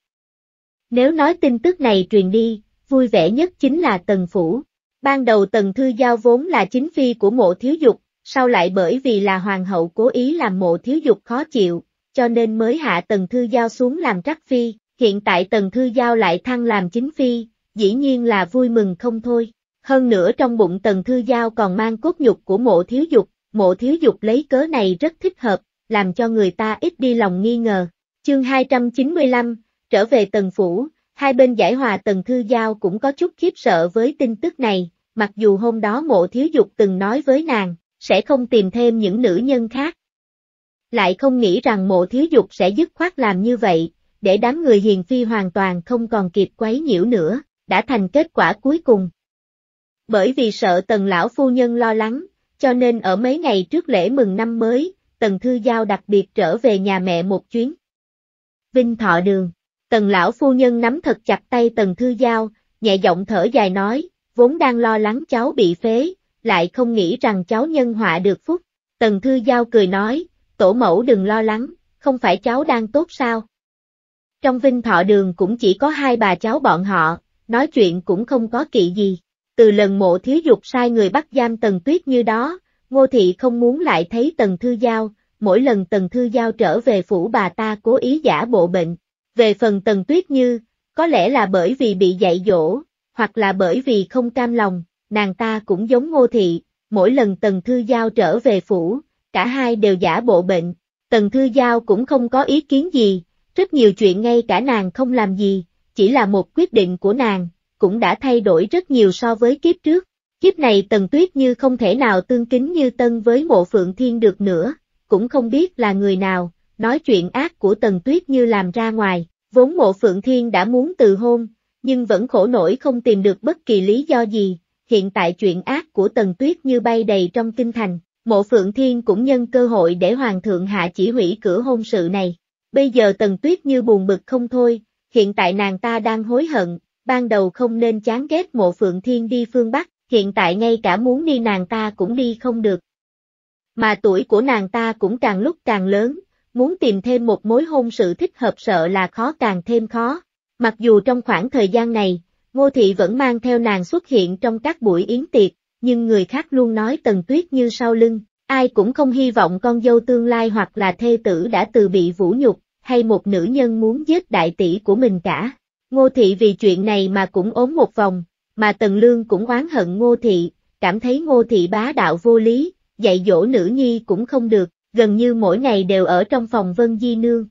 Nếu nói tin tức này truyền đi, vui vẻ nhất chính là Tần Phủ. Ban đầu Tần Thư Giao vốn là chính phi của mộ thiếu dục, sau lại bởi vì là hoàng hậu cố ý làm mộ thiếu dục khó chịu, cho nên mới hạ Tần Thư Giao xuống làm trắc phi, hiện tại Tần Thư Giao lại thăng làm chính phi, dĩ nhiên là vui mừng không thôi. Hơn nữa trong bụng Tần Thư Giao còn mang cốt nhục của mộ thiếu dục, mộ thiếu dục lấy cớ này rất thích hợp, làm cho người ta ít đi lòng nghi ngờ. Chương 295, trở về tần phủ, hai bên giải hòa tần thư giao cũng có chút khiếp sợ với tin tức này, mặc dù hôm đó mộ thiếu dục từng nói với nàng, sẽ không tìm thêm những nữ nhân khác. Lại không nghĩ rằng mộ thiếu dục sẽ dứt khoát làm như vậy, để đám người hiền phi hoàn toàn không còn kịp quấy nhiễu nữa, đã thành kết quả cuối cùng. Bởi vì sợ tần lão phu nhân lo lắng, cho nên ở mấy ngày trước lễ mừng năm mới, Tần Thư Giao đặc biệt trở về nhà mẹ một chuyến. Vinh Thọ Đường, Tần Lão Phu Nhân nắm thật chặt tay Tần Thư Giao, nhẹ giọng thở dài nói, vốn đang lo lắng cháu bị phế, lại không nghĩ rằng cháu nhân họa được phúc. Tần Thư Giao cười nói, tổ mẫu đừng lo lắng, không phải cháu đang tốt sao? Trong Vinh Thọ Đường cũng chỉ có hai bà cháu bọn họ, nói chuyện cũng không có kỵ gì. Từ lần mộ thiếu dục sai người bắt giam Tần Tuyết như đó, Ngô Thị không muốn lại thấy Tần Thư Giao, mỗi lần Tần Thư Giao trở về phủ bà ta cố ý giả bộ bệnh. Về phần Tần Tuyết Như, có lẽ là bởi vì bị dạy dỗ, hoặc là bởi vì không cam lòng, nàng ta cũng giống Ngô Thị, mỗi lần Tần Thư Giao trở về phủ, cả hai đều giả bộ bệnh. Tần Thư Giao cũng không có ý kiến gì, rất nhiều chuyện ngay cả nàng không làm gì, chỉ là một quyết định của nàng, cũng đã thay đổi rất nhiều so với kiếp trước. Kiếp này Tần Tuyết như không thể nào tương kính như tân với mộ phượng thiên được nữa, cũng không biết là người nào, nói chuyện ác của Tần Tuyết như làm ra ngoài, vốn mộ phượng thiên đã muốn từ hôn, nhưng vẫn khổ nổi không tìm được bất kỳ lý do gì, hiện tại chuyện ác của Tần Tuyết như bay đầy trong kinh thành, mộ phượng thiên cũng nhân cơ hội để Hoàng thượng hạ chỉ hủy cửa hôn sự này. Bây giờ Tần Tuyết như buồn bực không thôi, hiện tại nàng ta đang hối hận, ban đầu không nên chán ghét mộ phượng thiên đi phương Bắc, hiện tại ngay cả muốn đi nàng ta cũng đi không được. Mà tuổi của nàng ta cũng càng lúc càng lớn, muốn tìm thêm một mối hôn sự thích hợp sợ là khó càng thêm khó. Mặc dù trong khoảng thời gian này, Ngô Thị vẫn mang theo nàng xuất hiện trong các buổi yến tiệc, nhưng người khác luôn nói Tần Tuyết như sau lưng, ai cũng không hy vọng con dâu tương lai hoặc là thê tử đã từ bị vũ nhục, hay một nữ nhân muốn giết đại tỷ của mình cả. Ngô Thị vì chuyện này mà cũng ốm một vòng, mà Tần Lương cũng oán hận Ngô Thị, cảm thấy Ngô Thị bá đạo vô lý, dạy dỗ nữ nhi cũng không được, gần như mỗi ngày đều ở trong phòng Vân Di Nương.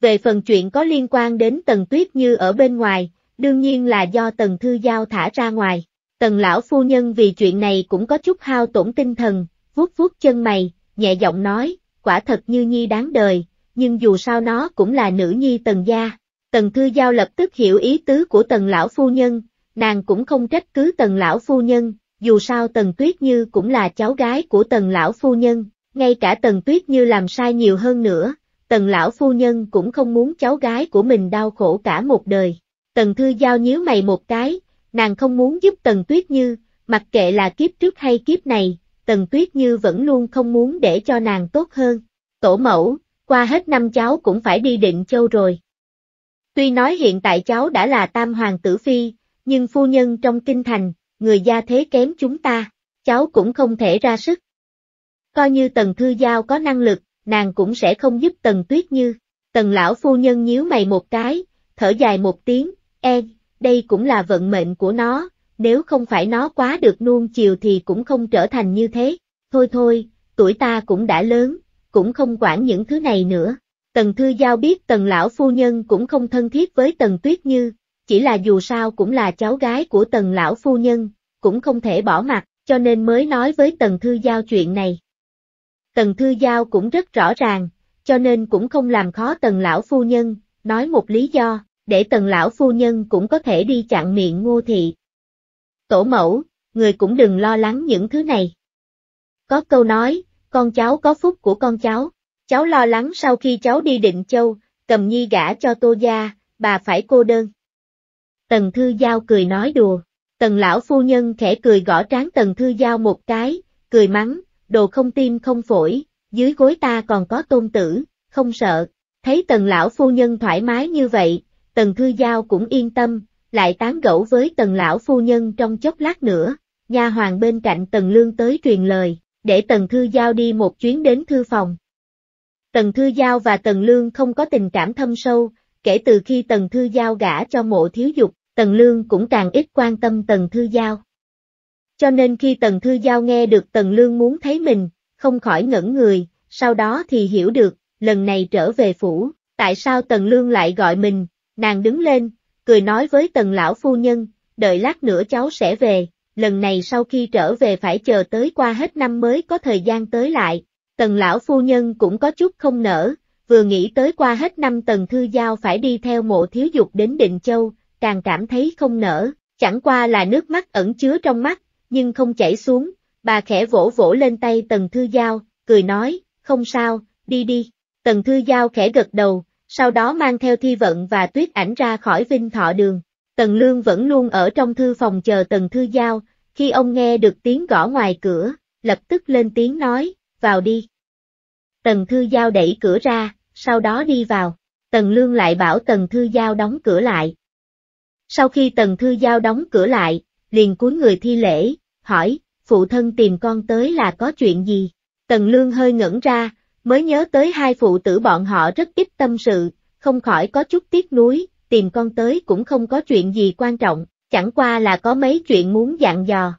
Về phần chuyện có liên quan đến Tần Tuyết Như ở bên ngoài, đương nhiên là do Tần Thư Giao thả ra ngoài. Tần lão phu nhân vì chuyện này cũng có chút hao tổn tinh thần, vuốt vuốt chân mày, nhẹ giọng nói, quả thật như nhi đáng đời, nhưng dù sao nó cũng là nữ nhi Tần gia. Tần Thư Giao lập tức hiểu ý tứ của Tần lão phu nhân, nàng cũng không trách cứ tần lão phu nhân, dù sao tần tuyết như cũng là cháu gái của tần lão phu nhân, ngay cả tần tuyết như làm sai nhiều hơn nữa, tần lão phu nhân cũng không muốn cháu gái của mình đau khổ cả một đời. Tần thư giao nhíu mày một cái, nàng không muốn giúp tần tuyết như, mặc kệ là kiếp trước hay kiếp này, tần tuyết như vẫn luôn không muốn để cho nàng tốt hơn. Tổ mẫu, qua hết năm cháu cũng phải đi định châu rồi. Tuy nói hiện tại cháu đã là tam hoàng tử phi, nhưng phu nhân trong kinh thành, người gia thế kém chúng ta, cháu cũng không thể ra sức. Coi như tần thư giao có năng lực, nàng cũng sẽ không giúp tần tuyết như. Tần lão phu nhân nhíu mày một cái, thở dài một tiếng, e, đây cũng là vận mệnh của nó, nếu không phải nó quá được nuông chiều thì cũng không trở thành như thế. Thôi thôi, tuổi ta cũng đã lớn, cũng không quản những thứ này nữa. Tần Thư Giao biết Tần Lão Phu Nhân cũng không thân thiết với Tần Tuyết Như, chỉ là dù sao cũng là cháu gái của tần lão phu nhân, cũng không thể bỏ mặt, cho nên mới nói với tần thư giao chuyện này. Tần thư giao cũng rất rõ ràng, cho nên cũng không làm khó tần lão phu nhân, nói một lý do, để tần lão phu nhân cũng có thể đi chặn miệng ngô thị. Tổ mẫu, người cũng đừng lo lắng những thứ này. Có câu nói, con cháu có phúc của con cháu, cháu lo lắng sau khi cháu đi định châu, cầm nhi gả cho tô gia, bà phải cô đơn. Tần Thư Giao cười nói đùa. Tần lão phu nhân khẽ cười gõ trán Tần Thư Giao một cái, cười mắng, đồ không tim không phổi, dưới gối ta còn có tôn tử, không sợ. Thấy Tần lão phu nhân thoải mái như vậy, Tần Thư Giao cũng yên tâm, lại tán gẫu với Tần lão phu nhân trong chốc lát nữa. Nha hoàng bên cạnh Tần Lương tới truyền lời, để Tần Thư Giao đi một chuyến đến thư phòng. Tần Thư Giao và Tần Lương không có tình cảm thâm sâu, kể từ khi Tần Thư Giao gả cho mộ thiếu dục, Tần Lương cũng càng ít quan tâm Tần Thư Giao. Cho nên khi Tần Thư Giao nghe được Tần Lương muốn thấy mình, không khỏi ngẩn người, sau đó thì hiểu được, lần này trở về phủ, tại sao Tần Lương lại gọi mình, nàng đứng lên, cười nói với Tần Lão Phu Nhân, đợi lát nữa cháu sẽ về, lần này sau khi trở về phải chờ tới qua hết năm mới có thời gian tới lại, Tần Lão Phu Nhân cũng có chút không nở, vừa nghĩ tới qua hết năm Tần Thư Giao phải đi theo mộ thiếu dục đến Định Châu, càng cảm thấy không nở, chẳng qua là nước mắt ẩn chứa trong mắt, nhưng không chảy xuống, bà khẽ vỗ vỗ lên tay Tần Thư Giao, cười nói, không sao, đi đi. Tần Thư Giao khẽ gật đầu, sau đó mang theo thi vận và tuyết ảnh ra khỏi Vinh Thọ Đường. Tần Lương vẫn luôn ở trong thư phòng chờ Tần Thư Giao, khi ông nghe được tiếng gõ ngoài cửa, lập tức lên tiếng nói, vào đi. Tần Thư Giao đẩy cửa ra, sau đó đi vào. Tần Lương lại bảo Tần Thư Giao đóng cửa lại, sau khi Tần Thư Giao đóng cửa lại, liền cúi người thi lễ, hỏi, phụ thân tìm con tới là có chuyện gì? Tần Lương hơi ngẩn ra, mới nhớ tới hai phụ tử bọn họ rất ít tâm sự, không khỏi có chút tiếc nuối, tìm con tới cũng không có chuyện gì quan trọng, chẳng qua là có mấy chuyện muốn dặn dò.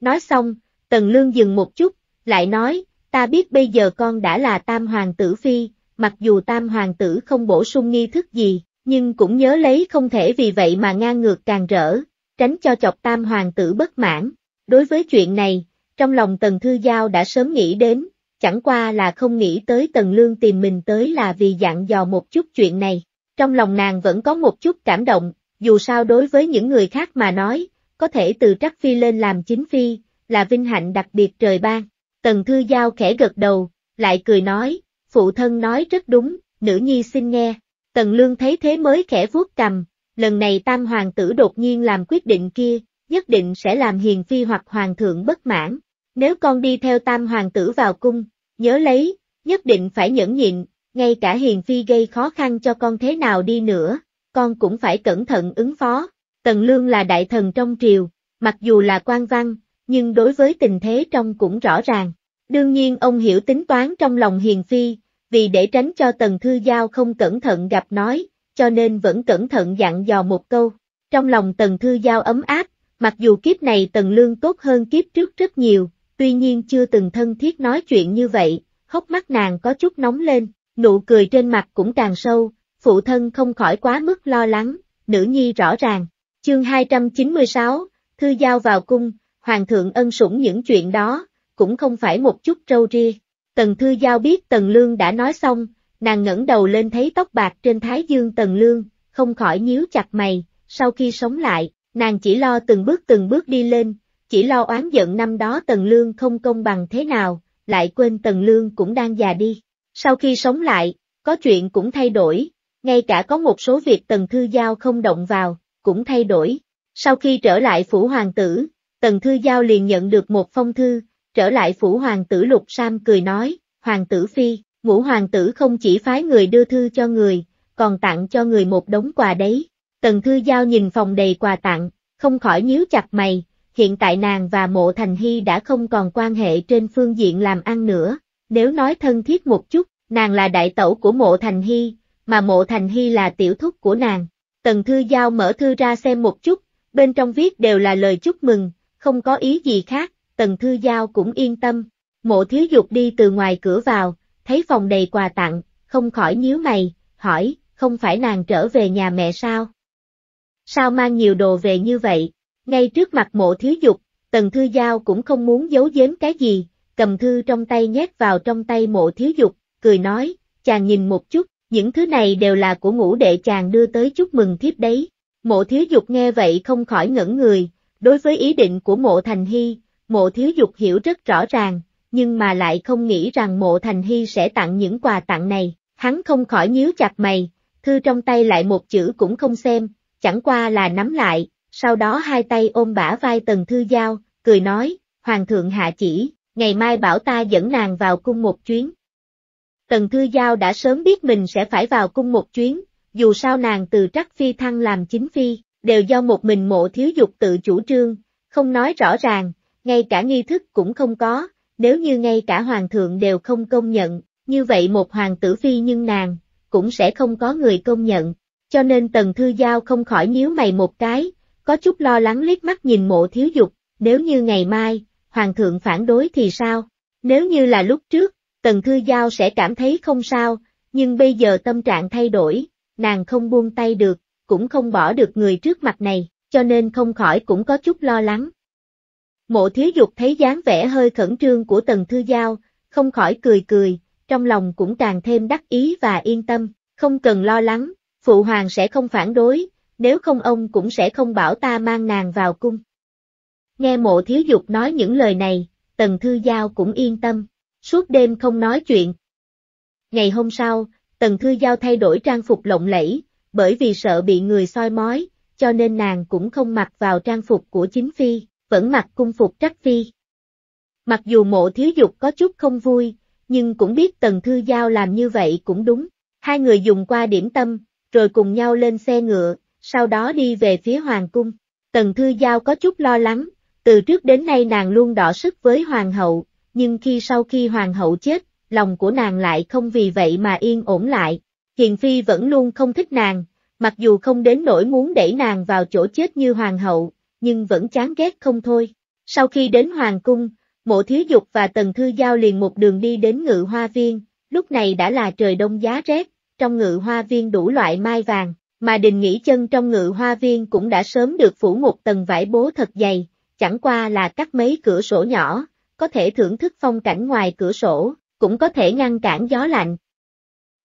Nói xong, Tần Lương dừng một chút, lại nói, ta biết bây giờ con đã là tam hoàng tử phi, mặc dù tam hoàng tử không bổ sung nghi thức gì, nhưng cũng nhớ lấy không thể vì vậy mà ngang ngược càng rỡ, tránh cho chọc tam hoàng tử bất mãn. Đối với chuyện này, trong lòng Tần Thư Giao đã sớm nghĩ đến, chẳng qua là không nghĩ tới Tần Lương tìm mình tới là vì dặn dò một chút chuyện này. Trong lòng nàng vẫn có một chút cảm động, dù sao đối với những người khác mà nói, có thể từ trắc phi lên làm chính phi, là vinh hạnh đặc biệt trời ban. Tần Thư Giao khẽ gật đầu, lại cười nói, phụ thân nói rất đúng, nữ nhi xin nghe. Tần Lương thấy thế mới khẽ vuốt cầm, lần này tam hoàng tử đột nhiên làm quyết định kia, nhất định sẽ làm hiền phi hoặc hoàng thượng bất mãn. Nếu con đi theo tam hoàng tử vào cung, nhớ lấy, nhất định phải nhẫn nhịn, ngay cả hiền phi gây khó khăn cho con thế nào đi nữa, con cũng phải cẩn thận ứng phó. Tần Lương là đại thần trong triều, mặc dù là quan văn, nhưng đối với tình thế trong cũng rõ ràng. Đương nhiên ông hiểu tính toán trong lòng hiền phi, vì để tránh cho Tần Thư Giao không cẩn thận gặp nói, cho nên vẫn cẩn thận dặn dò một câu. Trong lòng Tần Thư Giao ấm áp, mặc dù kiếp này Tần Lương tốt hơn kiếp trước rất nhiều, tuy nhiên chưa từng thân thiết nói chuyện như vậy, hốc mắt nàng có chút nóng lên, nụ cười trên mặt cũng càng sâu, phụ thân không khỏi quá mức lo lắng, nữ nhi rõ ràng. Chương 296, Thư Giao vào cung, Hoàng thượng ân sủng những chuyện đó, cũng không phải một chút trâu ria. Tần Thư Giao biết Tần Lương đã nói xong, nàng ngẩng đầu lên thấy tóc bạc trên thái dương Tần Lương, không khỏi nhíu chặt mày, sau khi sống lại, nàng chỉ lo từng bước từng bước đi lên, chỉ lo oán giận năm đó Tần Lương không công bằng thế nào, lại quên Tần Lương cũng đang già đi. Sau khi sống lại, có chuyện cũng thay đổi, ngay cả có một số việc Tần Thư Giao không động vào, cũng thay đổi. Sau khi trở lại phủ hoàng tử, Tần Thư Giao liền nhận được một phong thư, Trở lại phủ hoàng tử Lục Sam cười nói, hoàng tử phi, ngũ hoàng tử không chỉ phái người đưa thư cho người, còn tặng cho người một đống quà đấy. Tần Thư Giao nhìn phòng đầy quà tặng, không khỏi nhíu chặt mày, hiện tại nàng và mộ thành hy đã không còn quan hệ trên phương diện làm ăn nữa, nếu nói thân thiết một chút, nàng là đại tẩu của mộ thành hy, mà mộ thành hy là tiểu thúc của nàng. Tần Thư Giao mở thư ra xem một chút, bên trong viết đều là lời chúc mừng, không có ý gì khác, Tần Thư Giao cũng yên tâm. Mộ thiếu dục đi từ ngoài cửa vào, thấy phòng đầy quà tặng, không khỏi nhíu mày, hỏi, không phải nàng trở về nhà mẹ sao? Sao mang nhiều đồ về như vậy? Ngay trước mặt mộ thiếu dục, Tần Thư Giao cũng không muốn giấu giếm cái gì, cầm thư trong tay nhét vào trong tay mộ thiếu dục, cười nói, chàng nhìn một chút, những thứ này đều là của ngũ đệ chàng đưa tới chúc mừng thiếp đấy. Mộ thiếu dục nghe vậy không khỏi ngẩn người, đối với ý định của mộ thành hy, Mộ thiếu dục hiểu rất rõ ràng, nhưng mà lại không nghĩ rằng mộ thành hy sẽ tặng những quà tặng này, hắn không khỏi nhíu chặt mày, thư trong tay lại một chữ cũng không xem, chẳng qua là nắm lại, sau đó hai tay ôm bả vai tần thư giao, cười nói, Hoàng thượng hạ chỉ, ngày mai bảo ta dẫn nàng vào cung một chuyến. Tần Thư Giao đã sớm biết mình sẽ phải vào cung một chuyến, dù sao nàng từ trắc phi thăng làm chính phi, đều do một mình mộ thiếu dục tự chủ trương, không nói rõ ràng, ngay cả nghi thức cũng không có, nếu như ngay cả hoàng thượng đều không công nhận, như vậy một hoàng tử phi nhưng nàng, cũng sẽ không có người công nhận, cho nên tần thư giao không khỏi nhíu mày một cái, có chút lo lắng liếc mắt nhìn mộ thiếu dục, nếu như ngày mai, hoàng thượng phản đối thì sao, nếu như là lúc trước, tần thư giao sẽ cảm thấy không sao, nhưng bây giờ tâm trạng thay đổi, nàng không buông tay được, cũng không bỏ được người trước mặt này, cho nên không khỏi cũng có chút lo lắng. Mộ thiếu dục thấy dáng vẻ hơi khẩn trương của tần thư giao, không khỏi cười cười, trong lòng cũng càng thêm đắc ý và yên tâm, không cần lo lắng, phụ hoàng sẽ không phản đối, nếu không ông cũng sẽ không bảo ta mang nàng vào cung. Nghe mộ thiếu dục nói những lời này, tần thư giao cũng yên tâm, suốt đêm không nói chuyện. Ngày hôm sau, tần thư giao thay đổi trang phục lộng lẫy, bởi vì sợ bị người soi mói, cho nên nàng cũng không mặc vào trang phục của chính phi, vẫn mặc cung phục Trắc Phi. Mặc dù mộ thiếu dục có chút không vui, nhưng cũng biết Tần Thư Giao làm như vậy cũng đúng. Hai người dùng qua điểm tâm, rồi cùng nhau lên xe ngựa, sau đó đi về phía Hoàng Cung. Tần Thư Giao có chút lo lắng, từ trước đến nay nàng luôn đỏ sức với Hoàng hậu, nhưng khi sau khi Hoàng hậu chết, lòng của nàng lại không vì vậy mà yên ổn lại. Hiền Phi vẫn luôn không thích nàng, mặc dù không đến nỗi muốn đẩy nàng vào chỗ chết như Hoàng hậu, nhưng vẫn chán ghét không thôi. Sau khi đến Hoàng Cung, mộ thiếu dục và tần thư giao liền một đường đi đến ngự hoa viên, lúc này đã là trời đông giá rét, trong ngự hoa viên đủ loại mai vàng, mà đình nghỉ chân trong ngự hoa viên cũng đã sớm được phủ một tầng vải bố thật dày, chẳng qua là cắt mấy cửa sổ nhỏ, có thể thưởng thức phong cảnh ngoài cửa sổ, cũng có thể ngăn cản gió lạnh.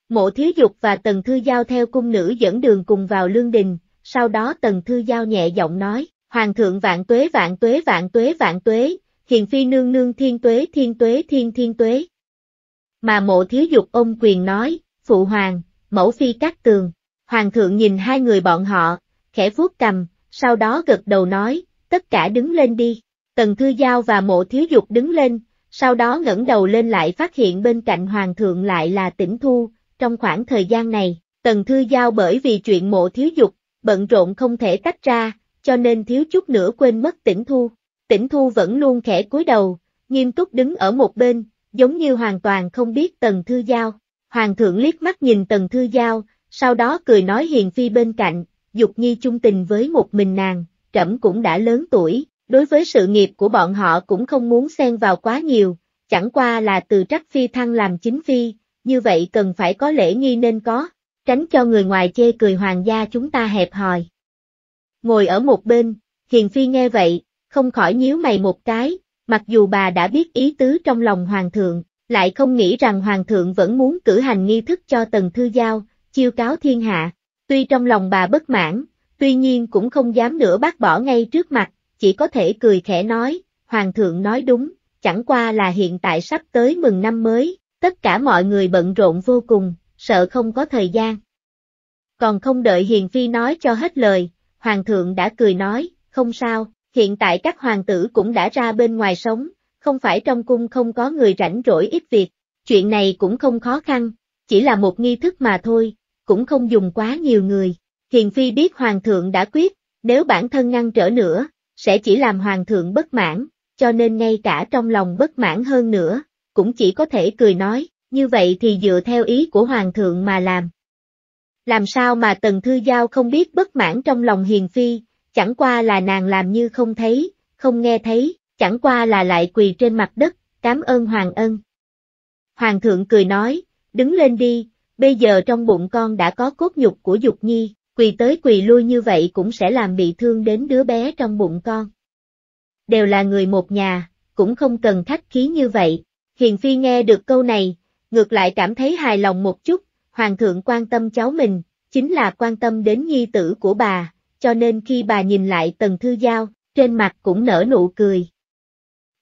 Mộ thiếu dục và tần thư giao theo cung nữ dẫn đường cùng vào lương đình, sau đó tần thư giao nhẹ giọng nói, Hoàng thượng vạn tuế vạn tuế vạn tuế vạn tuế, hiền phi nương nương thiên tuế thiên tuế thiên thiên tuế. Mà mộ thiếu dục ông quyền nói, phụ hoàng, mẫu phi cắt tường. Hoàng thượng nhìn hai người bọn họ, khẽ vuốt cầm, sau đó gật đầu nói, tất cả đứng lên đi. Tần Thư Giao và mộ thiếu dục đứng lên, sau đó ngẩng đầu lên lại phát hiện bên cạnh Hoàng thượng lại là tỉnh thu. Trong khoảng thời gian này, Tần Thư Giao bởi vì chuyện mộ thiếu dục, bận rộn không thể tách ra, cho nên thiếu chút nữa quên mất tỉnh thu. Tỉnh thu vẫn luôn khẽ cúi đầu, nghiêm túc đứng ở một bên, giống như hoàn toàn không biết tần thư giao. Hoàng thượng liếc mắt nhìn tần thư giao, sau đó cười nói hiền phi bên cạnh, dục nhi chung tình với một mình nàng, trẫm cũng đã lớn tuổi, đối với sự nghiệp của bọn họ cũng không muốn xen vào quá nhiều, chẳng qua là từ trắc phi thăng làm chính phi, như vậy cần phải có lễ nghi nên có, tránh cho người ngoài chê cười hoàng gia chúng ta hẹp hòi ngồi ở một bên, Hiền Phi nghe vậy, không khỏi nhíu mày một cái, mặc dù bà đã biết ý tứ trong lòng Hoàng thượng, lại không nghĩ rằng Hoàng thượng vẫn muốn cử hành nghi thức cho Tần Thư Giao, chiêu cáo thiên hạ. Tuy trong lòng bà bất mãn, tuy nhiên cũng không dám nữa bác bỏ ngay trước mặt, chỉ có thể cười khẽ nói, Hoàng thượng nói đúng, chẳng qua là hiện tại sắp tới mừng năm mới, tất cả mọi người bận rộn vô cùng, sợ không có thời gian. Còn không đợi Hiền Phi nói cho hết lời, hoàng thượng đã cười nói, không sao, hiện tại các hoàng tử cũng đã ra bên ngoài sống, không phải trong cung không có người rảnh rỗi ít việc, chuyện này cũng không khó khăn, chỉ là một nghi thức mà thôi, cũng không dùng quá nhiều người. Hiền Phi biết hoàng thượng đã quyết, nếu bản thân ngăn trở nữa, sẽ chỉ làm hoàng thượng bất mãn, cho nên ngay cả trong lòng bất mãn hơn nữa, cũng chỉ có thể cười nói, như vậy thì dựa theo ý của hoàng thượng mà làm. Làm sao mà Tần Thư Giao không biết bất mãn trong lòng Hiền Phi, chẳng qua là nàng làm như không thấy, không nghe thấy, chẳng qua là lại quỳ trên mặt đất, cảm ơn Hoàng ân. Hoàng thượng cười nói, đứng lên đi, bây giờ trong bụng con đã có cốt nhục của dục nhi, quỳ tới quỳ lui như vậy cũng sẽ làm bị thương đến đứa bé trong bụng con. Đều là người một nhà, cũng không cần khách khí như vậy. Hiền Phi nghe được câu này, ngược lại cảm thấy hài lòng một chút, hoàng thượng quan tâm cháu mình, chính là quan tâm đến nhi tử của bà, cho nên khi bà nhìn lại Tần Thư Giao, trên mặt cũng nở nụ cười.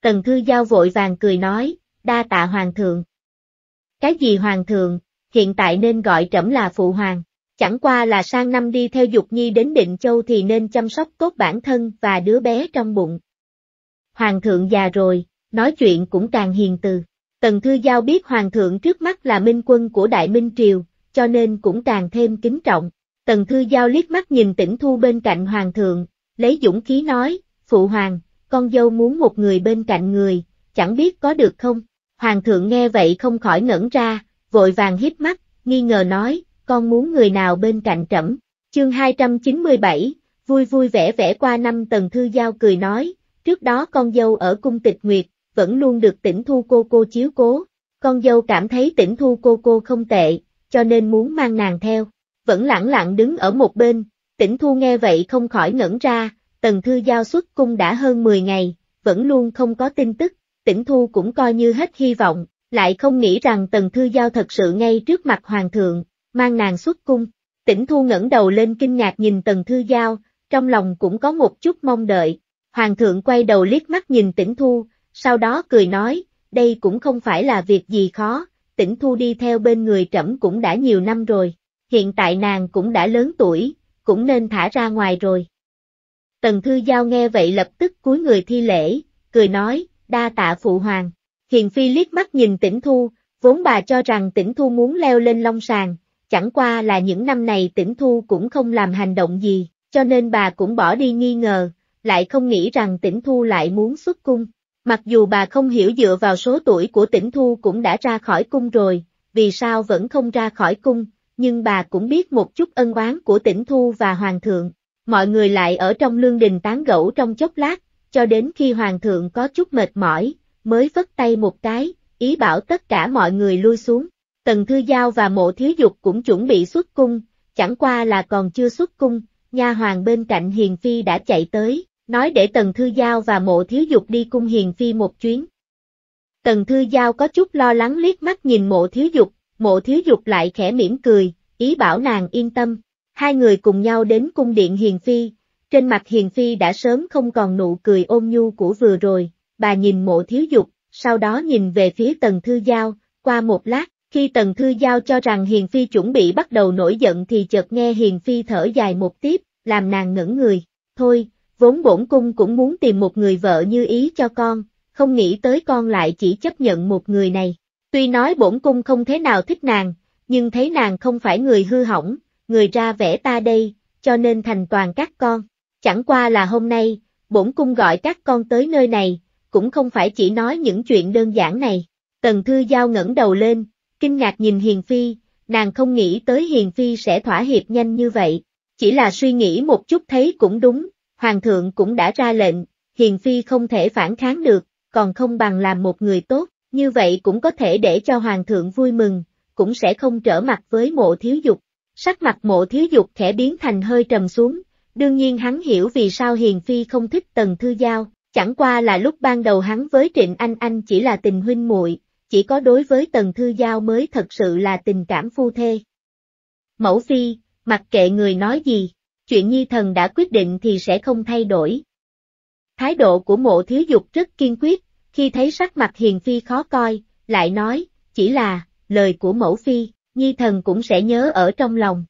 Tần Thư Giao vội vàng cười nói, đa tạ hoàng thượng. Cái gì hoàng thượng, hiện tại nên gọi trẫm là phụ hoàng, chẳng qua là sang năm đi theo dục nhi đến định châu thì nên chăm sóc tốt bản thân và đứa bé trong bụng. Hoàng thượng già rồi, nói chuyện cũng càng hiền từ. Tần Thư Giao biết Hoàng thượng trước mắt là minh quân của Đại Minh Triều, cho nên cũng càng thêm kính trọng. Tần Thư Giao liếc mắt nhìn tỉnh thu bên cạnh Hoàng thượng, lấy dũng khí nói, Phụ Hoàng, con dâu muốn một người bên cạnh người, chẳng biết có được không? Hoàng thượng nghe vậy không khỏi ngẩn ra, vội vàng hiếp mắt, nghi ngờ nói, con muốn người nào bên cạnh trẫm. Chương 297, vui vui vẻ vẻ qua năm Tần Thư Giao cười nói, trước đó con dâu ở cung tịch nguyệt vẫn luôn được tỉnh thu cô cô chiếu cố. Con dâu cảm thấy tỉnh thu cô cô không tệ, cho nên muốn mang nàng theo. Vẫn lặng lặng đứng ở một bên, tỉnh thu nghe vậy không khỏi ngẩn ra, tần thư giao xuất cung đã hơn 10 ngày, vẫn luôn không có tin tức, tỉnh thu cũng coi như hết hy vọng, lại không nghĩ rằng tần thư giao thật sự ngay trước mặt hoàng thượng, mang nàng xuất cung. Tỉnh thu ngẩng đầu lên kinh ngạc nhìn tần thư giao, trong lòng cũng có một chút mong đợi. Hoàng thượng quay đầu liếc mắt nhìn tỉnh thu, sau đó cười nói, đây cũng không phải là việc gì khó, tỉnh thu đi theo bên người trẫm cũng đã nhiều năm rồi, hiện tại nàng cũng đã lớn tuổi, cũng nên thả ra ngoài rồi. Tần Thư Giao nghe vậy lập tức cúi người thi lễ, cười nói, đa tạ phụ hoàng. Hiền Phi liếc mắt nhìn tỉnh Thu, vốn bà cho rằng tỉnh Thu muốn leo lên long sàng, chẳng qua là những năm này tỉnh Thu cũng không làm hành động gì, cho nên bà cũng bỏ đi nghi ngờ, lại không nghĩ rằng tỉnh Thu lại muốn xuất cung. Mặc dù bà không hiểu dựa vào số tuổi của tỉnh thu cũng đã ra khỏi cung rồi, vì sao vẫn không ra khỏi cung, nhưng bà cũng biết một chút ân oán của tỉnh thu và hoàng thượng. Mọi người lại ở trong lương đình tán gẫu trong chốc lát, cho đến khi hoàng thượng có chút mệt mỏi, mới vất tay một cái, ý bảo tất cả mọi người lui xuống. Tần Thư Giao và Mộ Thiếu Dục cũng chuẩn bị xuất cung, chẳng qua là còn chưa xuất cung, nha hoàng bên cạnh Hiền Phi đã chạy tới, nói để Tần Thư Giao và mộ thiếu dục đi cung hiền phi một chuyến. Tần Thư Giao có chút lo lắng liếc mắt nhìn mộ thiếu dục, mộ thiếu dục lại khẽ mỉm cười, ý bảo nàng yên tâm. Hai người cùng nhau đến cung điện hiền phi, trên mặt hiền phi đã sớm không còn nụ cười ôn nhu của vừa rồi, bà nhìn mộ thiếu dục, sau đó nhìn về phía Tần Thư Giao, qua một lát, khi Tần Thư Giao cho rằng Hiền Phi chuẩn bị bắt đầu nổi giận thì chợt nghe Hiền Phi thở dài một tiếp, làm nàng ngẩn người, thôi, vốn bổn cung cũng muốn tìm một người vợ như ý cho con, không nghĩ tới con lại chỉ chấp nhận một người này. Tuy nói bổn cung không thế nào thích nàng, nhưng thấy nàng không phải người hư hỏng, người ra vẽ ta đây, cho nên thành toàn các con. Chẳng qua là hôm nay, bổn cung gọi các con tới nơi này, cũng không phải chỉ nói những chuyện đơn giản này. Tần Thư Giao ngẩng đầu lên, kinh ngạc nhìn Hiền Phi, nàng không nghĩ tới Hiền Phi sẽ thỏa hiệp nhanh như vậy. Chỉ là suy nghĩ một chút thấy cũng đúng, hoàng thượng cũng đã ra lệnh, hiền phi không thể phản kháng được, còn không bằng làm một người tốt, như vậy cũng có thể để cho hoàng thượng vui mừng, cũng sẽ không trở mặt với mộ thiếu dục. Sắc mặt mộ thiếu dục khẽ biến thành hơi trầm xuống, đương nhiên hắn hiểu vì sao hiền phi không thích tần thư giao, chẳng qua là lúc ban đầu hắn với trịnh anh anh chỉ là tình huynh muội, chỉ có đối với tần thư giao mới thật sự là tình cảm phu thê. Mẫu phi, mặc kệ người nói gì chuyện nhi thần đã quyết định thì sẽ không thay đổi. Thái độ của mộ thiếu dục rất kiên quyết, khi thấy sắc mặt hiền phi khó coi, lại nói, chỉ là, lời của mẫu phi, nhi thần cũng sẽ nhớ ở trong lòng.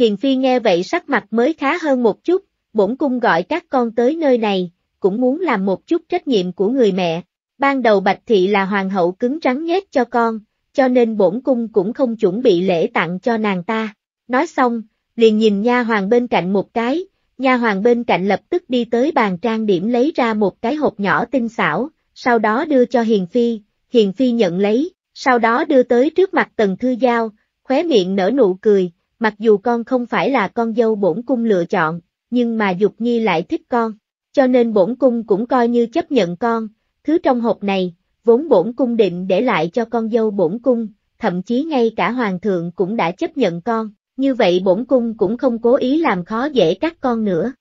Hiền phi nghe vậy sắc mặt mới khá hơn một chút, bổn cung gọi các con tới nơi này, cũng muốn làm một chút trách nhiệm của người mẹ. Ban đầu Bạch Thị là hoàng hậu cứng rắn nhét cho con, cho nên bổn cung cũng không chuẩn bị lễ tặng cho nàng ta. Nói xong, liền nhìn nha hoàng bên cạnh một cái, nha hoàng bên cạnh lập tức đi tới bàn trang điểm lấy ra một cái hộp nhỏ tinh xảo, sau đó đưa cho Hiền Phi, Hiền Phi nhận lấy, sau đó đưa tới trước mặt Tần Thư Giao, khóe miệng nở nụ cười, mặc dù con không phải là con dâu bổn cung lựa chọn, nhưng mà Dục Nhi lại thích con, cho nên bổn cung cũng coi như chấp nhận con, thứ trong hộp này, vốn bổn cung định để lại cho con dâu bổn cung, thậm chí ngay cả hoàng thượng cũng đã chấp nhận con, như vậy bổn cung cũng không cố ý làm khó dễ các con nữa.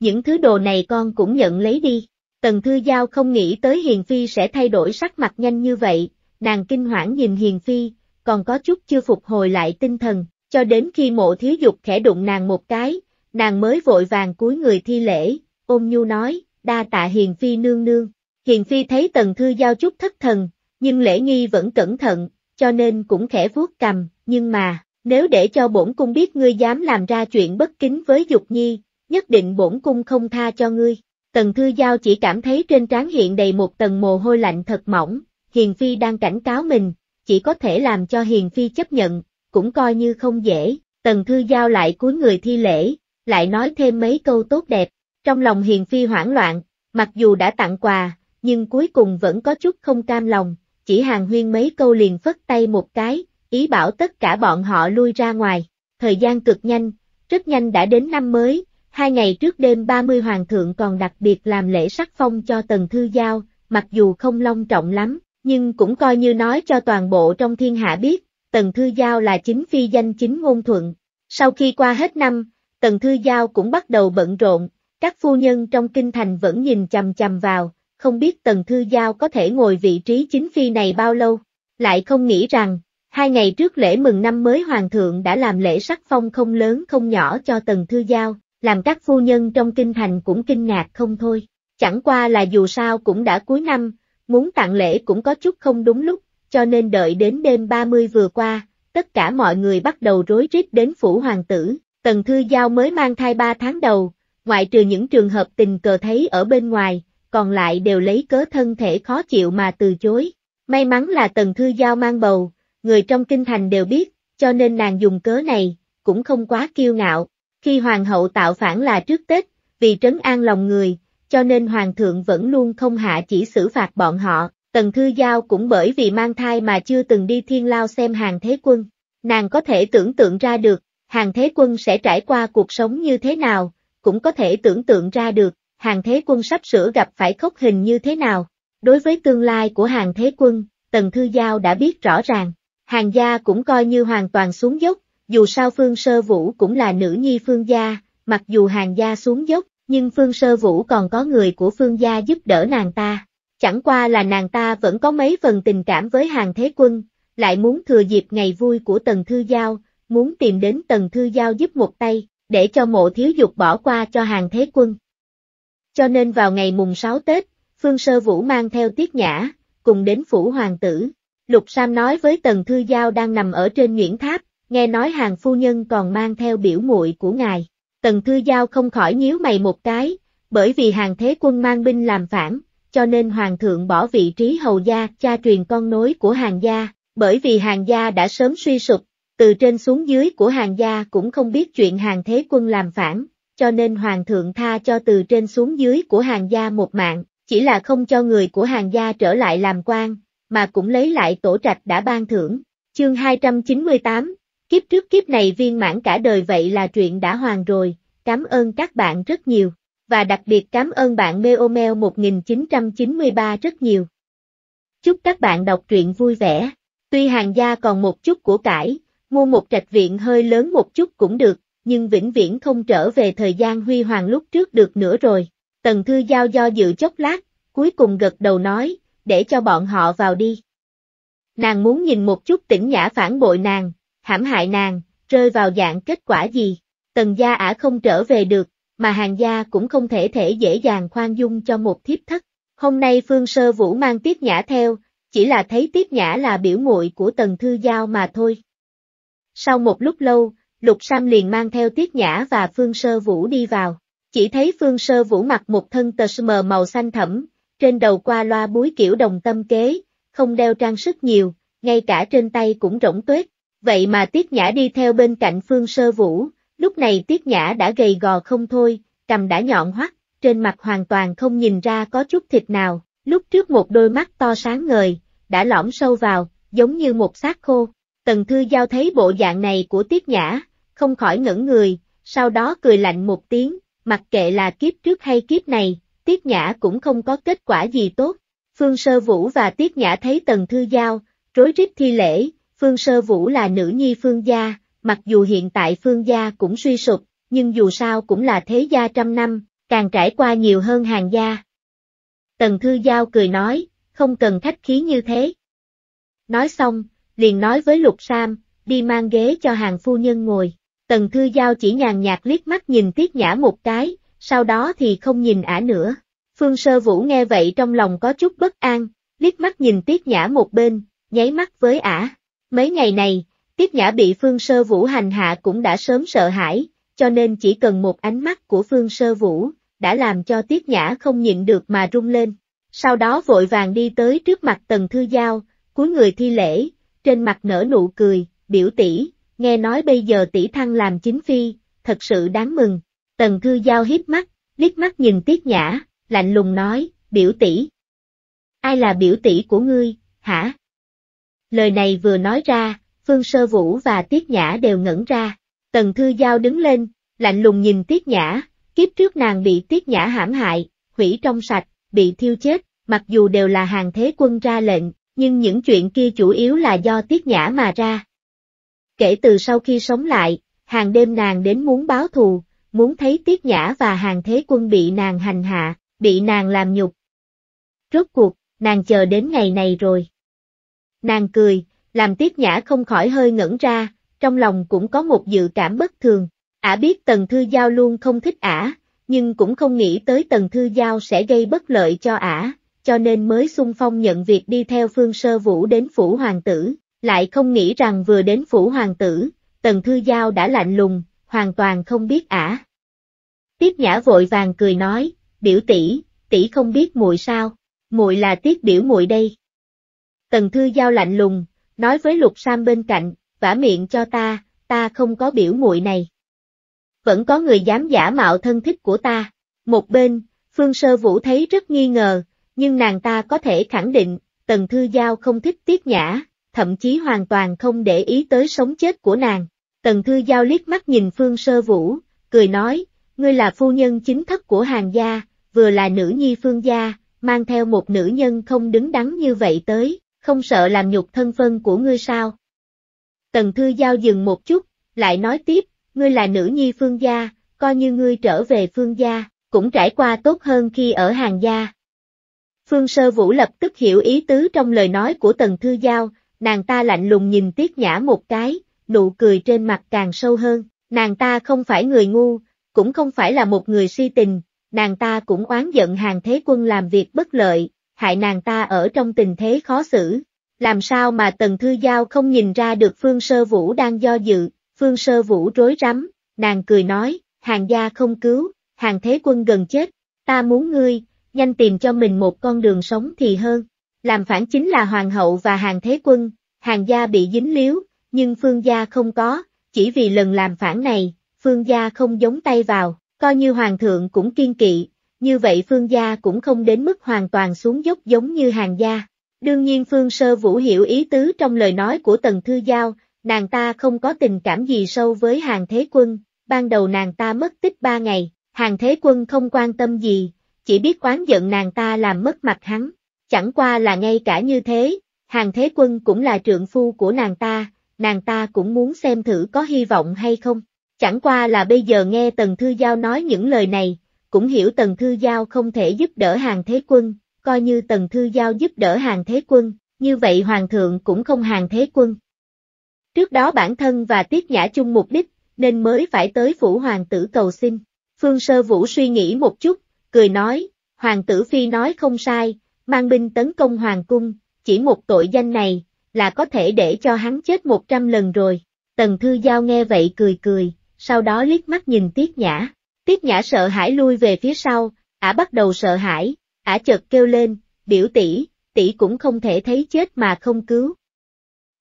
Những thứ đồ này con cũng nhận lấy đi. Tần Thư Giao không nghĩ tới Hiền Phi sẽ thay đổi sắc mặt nhanh như vậy, nàng kinh hoảng nhìn Hiền Phi, còn có chút chưa phục hồi lại tinh thần, cho đến khi mộ thiếu dục khẽ đụng nàng một cái, nàng mới vội vàng cúi người thi lễ, ôm nhu nói, đa tạ Hiền Phi nương nương. Hiền Phi thấy Tần Thư Giao chút thất thần, nhưng lễ nghi vẫn cẩn thận, cho nên cũng khẽ vuốt cầm, nhưng mà, nếu để cho bổn cung biết ngươi dám làm ra chuyện bất kính với Dục Nhi, nhất định bổn cung không tha cho ngươi. Tần Thư Giao chỉ cảm thấy trên trán hiện đầy một tầng mồ hôi lạnh thật mỏng, Hiền Phi đang cảnh cáo mình, chỉ có thể làm cho Hiền Phi chấp nhận, cũng coi như không dễ. Tần Thư Giao lại cuối người thi lễ, lại nói thêm mấy câu tốt đẹp. Trong lòng Hiền Phi hoảng loạn, mặc dù đã tặng quà, nhưng cuối cùng vẫn có chút không cam lòng, chỉ hàng huyên mấy câu liền phất tay một cái, ý bảo tất cả bọn họ lui ra ngoài. Thời gian cực nhanh, rất nhanh đã đến năm mới, hai ngày trước đêm 30 Hoàng thượng còn đặc biệt làm lễ sắc phong cho Tần Thư Giao, mặc dù không long trọng lắm, nhưng cũng coi như nói cho toàn bộ trong thiên hạ biết, Tần Thư Giao là chính phi danh chính ngôn thuận. Sau khi qua hết năm, Tần Thư Giao cũng bắt đầu bận rộn, các phu nhân trong kinh thành vẫn nhìn chầm chầm vào, không biết Tần Thư Giao có thể ngồi vị trí chính phi này bao lâu, lại không nghĩ rằng, Hai ngày trước lễ mừng năm mới Hoàng thượng đã làm lễ sắc phong không lớn không nhỏ cho Tần Thư Giao, làm các phu nhân trong kinh thành cũng kinh ngạc không thôi. Chẳng qua là dù sao cũng đã cuối năm, muốn tặng lễ cũng có chút không đúng lúc, cho nên đợi đến đêm 30 vừa qua, tất cả mọi người bắt đầu rối rít đến phủ hoàng tử, Tần Thư Giao mới mang thai 3 tháng đầu, ngoại trừ những trường hợp tình cờ thấy ở bên ngoài, còn lại đều lấy cớ thân thể khó chịu mà từ chối. May mắn là Tần Thư Giao mang bầu, người trong kinh thành đều biết, cho nên nàng dùng cớ này, cũng không quá kiêu ngạo. Khi hoàng hậu tạo phản là trước Tết, vì trấn an lòng người, cho nên hoàng thượng vẫn luôn không hạ chỉ xử phạt bọn họ. Tần Thư Giao cũng bởi vì mang thai mà chưa từng đi thiên lao xem hàng thế quân. Nàng có thể tưởng tượng ra được, hàng thế quân sẽ trải qua cuộc sống như thế nào, cũng có thể tưởng tượng ra được, hàng thế quân sắp sửa gặp phải khốc hình như thế nào. Đối với tương lai của hàng thế quân, Tần Thư Giao đã biết rõ ràng hàng gia cũng coi như hoàn toàn xuống dốc, dù sao Phương Sơ Vũ cũng là nữ nhi Phương gia, mặc dù hàng gia xuống dốc, nhưng Phương Sơ Vũ còn có người của Phương gia giúp đỡ nàng ta. Chẳng qua là nàng ta vẫn có mấy phần tình cảm với hàng thế quân, lại muốn thừa dịp ngày vui của Tần Thư Giao, muốn tìm đến Tần Thư Giao giúp một tay, để cho mộ thiếu dục bỏ qua cho hàng thế quân. Cho nên vào ngày mùng 6 Tết, Phương Sơ Vũ mang theo Tiết Nhã, cùng đến Phủ Hoàng tử, Lục Sam nói với Tần Thư Giao đang nằm ở trên Nguyễn Tháp, nghe nói hàng phu nhân còn mang theo biểu muội của ngài. Tần Thư Giao không khỏi nhíu mày một cái, bởi vì hàng thế quân mang binh làm phản, cho nên hoàng thượng bỏ vị trí hầu gia, cha truyền con nối của hàng gia, bởi vì hàng gia đã sớm suy sụp, từ trên xuống dưới của hàng gia cũng không biết chuyện hàng thế quân làm phản, cho nên hoàng thượng tha cho từ trên xuống dưới của hàng gia một mạng, chỉ là không cho người của hàng gia trở lại làm quan, mà cũng lấy lại tổ trạch đã ban thưởng. Chương 298, kiếp trước kiếp này viên mãn cả đời vậy là chuyện đã hoàn rồi, cảm ơn các bạn rất nhiều, và đặc biệt cảm ơn bạn Meomeo 1993 rất nhiều. Chúc các bạn đọc truyện vui vẻ, tuy hàng gia còn một chút của cải, mua một trạch viện hơi lớn một chút cũng được, nhưng vĩnh viễn không trở về thời gian huy hoàng lúc trước được nữa rồi. Tần Thư Giao do dự chốc lát, cuối cùng gật đầu nói, để cho bọn họ vào đi. Nàng muốn nhìn một chút tỉnh nhã phản bội nàng, hãm hại nàng, rơi vào dạng kết quả gì, tần gia ả không trở về được, mà hàng gia cũng không thể thể dễ dàng khoan dung cho một thiếp thất. Hôm nay Phương Sơ Vũ mang Tiết Nhã theo, chỉ là thấy Tiết Nhã là biểu muội của Tần Thư Giao mà thôi. Sau một lúc lâu, Lục Sam liền mang theo Tiết Nhã và Phương Sơ Vũ đi vào, chỉ thấy Phương Sơ Vũ mặc một thân tờ mờ màu xanh thẫm, trên đầu qua loa búi kiểu đồng tâm kế, không đeo trang sức nhiều, ngay cả trên tay cũng rỗng tuếch. Vậy mà Tiết Nhã đi theo bên cạnh Phương Sơ Vũ, lúc này Tiết Nhã đã gầy gò không thôi, cầm đã nhọn hoắt, trên mặt hoàn toàn không nhìn ra có chút thịt nào, lúc trước một đôi mắt to sáng ngời, đã lõm sâu vào, giống như một xác khô. Tần Thư Giao thấy bộ dạng này của Tiết Nhã, không khỏi ngẩn người, sau đó cười lạnh một tiếng, mặc kệ là kiếp trước hay kiếp này, Tiết Nhã cũng không có kết quả gì tốt. Phương Sơ Vũ và Tiết Nhã thấy Tần Thư Giao, rối rít thi lễ, Phương Sơ Vũ là nữ nhi Phương Gia, mặc dù hiện tại Phương Gia cũng suy sụp, nhưng dù sao cũng là thế gia trăm năm, càng trải qua nhiều hơn hàng gia. Tần Thư Giao cười nói, không cần khách khí như thế. Nói xong, liền nói với Lục Sam, đi mang ghế cho hàng phu nhân ngồi. Tần Thư Giao chỉ nhàn nhạt liếc mắt nhìn Tiết Nhã một cái, sau đó thì không nhìn ả nữa. Phương Sơ Vũ nghe vậy trong lòng có chút bất an, liếc mắt nhìn Tiết Nhã một bên, nháy mắt với ả. Mấy ngày này, Tiết Nhã bị Phương Sơ Vũ hành hạ cũng đã sớm sợ hãi, cho nên chỉ cần một ánh mắt của Phương Sơ Vũ, đã làm cho Tiết Nhã không nhịn được mà rung lên. Sau đó vội vàng đi tới trước mặt Tần Thư Giao, cúi người thi lễ, trên mặt nở nụ cười, biểu tỷ, nghe nói bây giờ tỷ thăng làm chính phi, thật sự đáng mừng. Tần Thư giao hiếp mắt, liếc mắt nhìn tiết nhã, lạnh lùng nói, biểu tỷ. Ai là biểu tỷ của ngươi, hả? Lời này vừa nói ra, Phương Sơ Vũ và Tiết Nhã đều ngẩn ra. Tần Thư Giao đứng lên, lạnh lùng nhìn Tiết Nhã, kiếp trước nàng bị Tiết Nhã hãm hại, hủy trong sạch, bị thiêu chết, mặc dù đều là hàng thế quân ra lệnh, nhưng những chuyện kia chủ yếu là do Tiết Nhã mà ra. Kể từ sau khi sống lại, hàng đêm nàng đến muốn báo thù, muốn thấy Tiết Nhã và hàng thế quân bị nàng hành hạ, bị nàng làm nhục. Rốt cuộc, nàng chờ đến ngày này rồi. Nàng cười, làm Tiết Nhã không khỏi hơi ngẩn ra, trong lòng cũng có một dự cảm bất thường. Ả biết Tần Thư Giao luôn không thích Ả, nhưng cũng không nghĩ tới Tần Thư Giao sẽ gây bất lợi cho Ả, cho nên mới xung phong nhận việc đi theo Phương Sơ Vũ đến Phủ Hoàng Tử, lại không nghĩ rằng vừa đến Phủ Hoàng Tử, Tần Thư Giao đã lạnh lùng, hoàn toàn không biết ả. Tiết Nhã vội vàng cười nói, biểu tỷ, tỷ không biết muội sao, muội là Tiết biểu muội đây. Tần Thư Giao lạnh lùng, nói với Lục Sam bên cạnh, vả miệng cho ta, ta không có biểu muội này. Vẫn có người dám giả mạo thân thích của ta. Một bên, Phương Sơ Vũ thấy rất nghi ngờ, nhưng nàng ta có thể khẳng định, Tần Thư Giao không thích Tiết Nhã, thậm chí hoàn toàn không để ý tới sống chết của nàng. Tần Thư Giao liếc mắt nhìn Phương Sơ Vũ, cười nói, ngươi là phu nhân chính thức của hàng gia, vừa là nữ nhi Phương gia, mang theo một nữ nhân không đứng đắn như vậy tới, không sợ làm nhục thân phân của ngươi sao? Tần Thư Giao dừng một chút, lại nói tiếp, ngươi là nữ nhi Phương gia, coi như ngươi trở về Phương gia, cũng trải qua tốt hơn khi ở hàng gia. Phương Sơ Vũ lập tức hiểu ý tứ trong lời nói của Tần Thư Giao, nàng ta lạnh lùng nhìn Tiết Nhã một cái, nụ cười trên mặt càng sâu hơn, nàng ta không phải người ngu, cũng không phải là một người si tình, nàng ta cũng oán giận hàng thế quân làm việc bất lợi, hại nàng ta ở trong tình thế khó xử. Làm sao mà Tần Thư Giao không nhìn ra được Phương Sơ Vũ đang do dự, Phương Sơ Vũ rối rắm, nàng cười nói, hàng gia không cứu, hàng thế quân gần chết, ta muốn ngươi, nhanh tìm cho mình một con đường sống thì hơn. Làm phản chính là hoàng hậu và hàng thế quân, hàng gia bị dính líu, nhưng Phương gia không có, chỉ vì lần làm phản này, Phương gia không giống tay vào, coi như hoàng thượng cũng kiên kỵ, như vậy Phương gia cũng không đến mức hoàn toàn xuống dốc giống như hàng gia. Đương nhiên Phương Sơ Vũ hiểu ý tứ trong lời nói của Tần Thư Giao, nàng ta không có tình cảm gì sâu với hàng thế quân, ban đầu nàng ta mất tích ba ngày, hàng thế quân không quan tâm gì, chỉ biết oán giận nàng ta làm mất mặt hắn, chẳng qua là ngay cả như thế, hàng thế quân cũng là trượng phu của nàng ta, nàng ta cũng muốn xem thử có hy vọng hay không. Chẳng qua là bây giờ nghe Tần Thư Giao nói những lời này, cũng hiểu Tần Thư Giao không thể giúp đỡ hàng thế quân, coi như Tần Thư Giao giúp đỡ hàng thế quân, như vậy Hoàng thượng cũng không hàng thế quân. Trước đó bản thân và Tiết Nhã chung mục đích, nên mới phải tới phủ hoàng tử cầu xin. Phương Sơ Vũ suy nghĩ một chút, cười nói, hoàng tử phi nói không sai, mang binh tấn công hoàng cung, chỉ một tội danh này, là có thể để cho hắn chết 100 lần rồi. Tần Thư Giao nghe vậy cười cười, sau đó liếc mắt nhìn Tiết Nhã. Tiết Nhã sợ hãi lui về phía sau, ả bắt đầu sợ hãi, ả chợt kêu lên, biểu tỷ, tỷ cũng không thể thấy chết mà không cứu.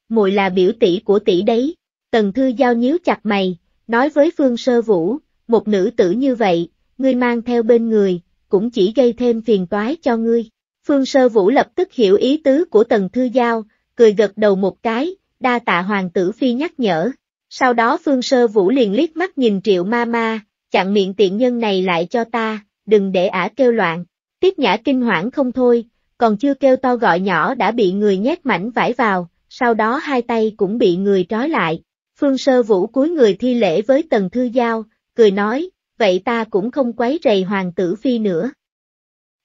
Muội là biểu tỷ của tỷ đấy, Tần Thư Giao nhíu chặt mày, nói với Phương Sơ Vũ, một nữ tử như vậy, ngươi mang theo bên người, cũng chỉ gây thêm phiền toái cho ngươi. Phương Sơ Vũ lập tức hiểu ý tứ của Tần Thư Giao, cười gật đầu một cái, đa tạ hoàng tử phi nhắc nhở. Sau đó Phương Sơ Vũ liền liếc mắt nhìn Triệu Ma Ma, chặn miệng tiện nhân này lại cho ta, đừng để ả kêu loạn. Tiết nhã kinh hoảng không thôi, còn chưa kêu to gọi nhỏ đã bị người nhét mảnh vải vào, sau đó hai tay cũng bị người trói lại. Phương Sơ Vũ cúi người thi lễ với Tần Thư Giao, cười nói, vậy ta cũng không quấy rầy hoàng tử phi nữa.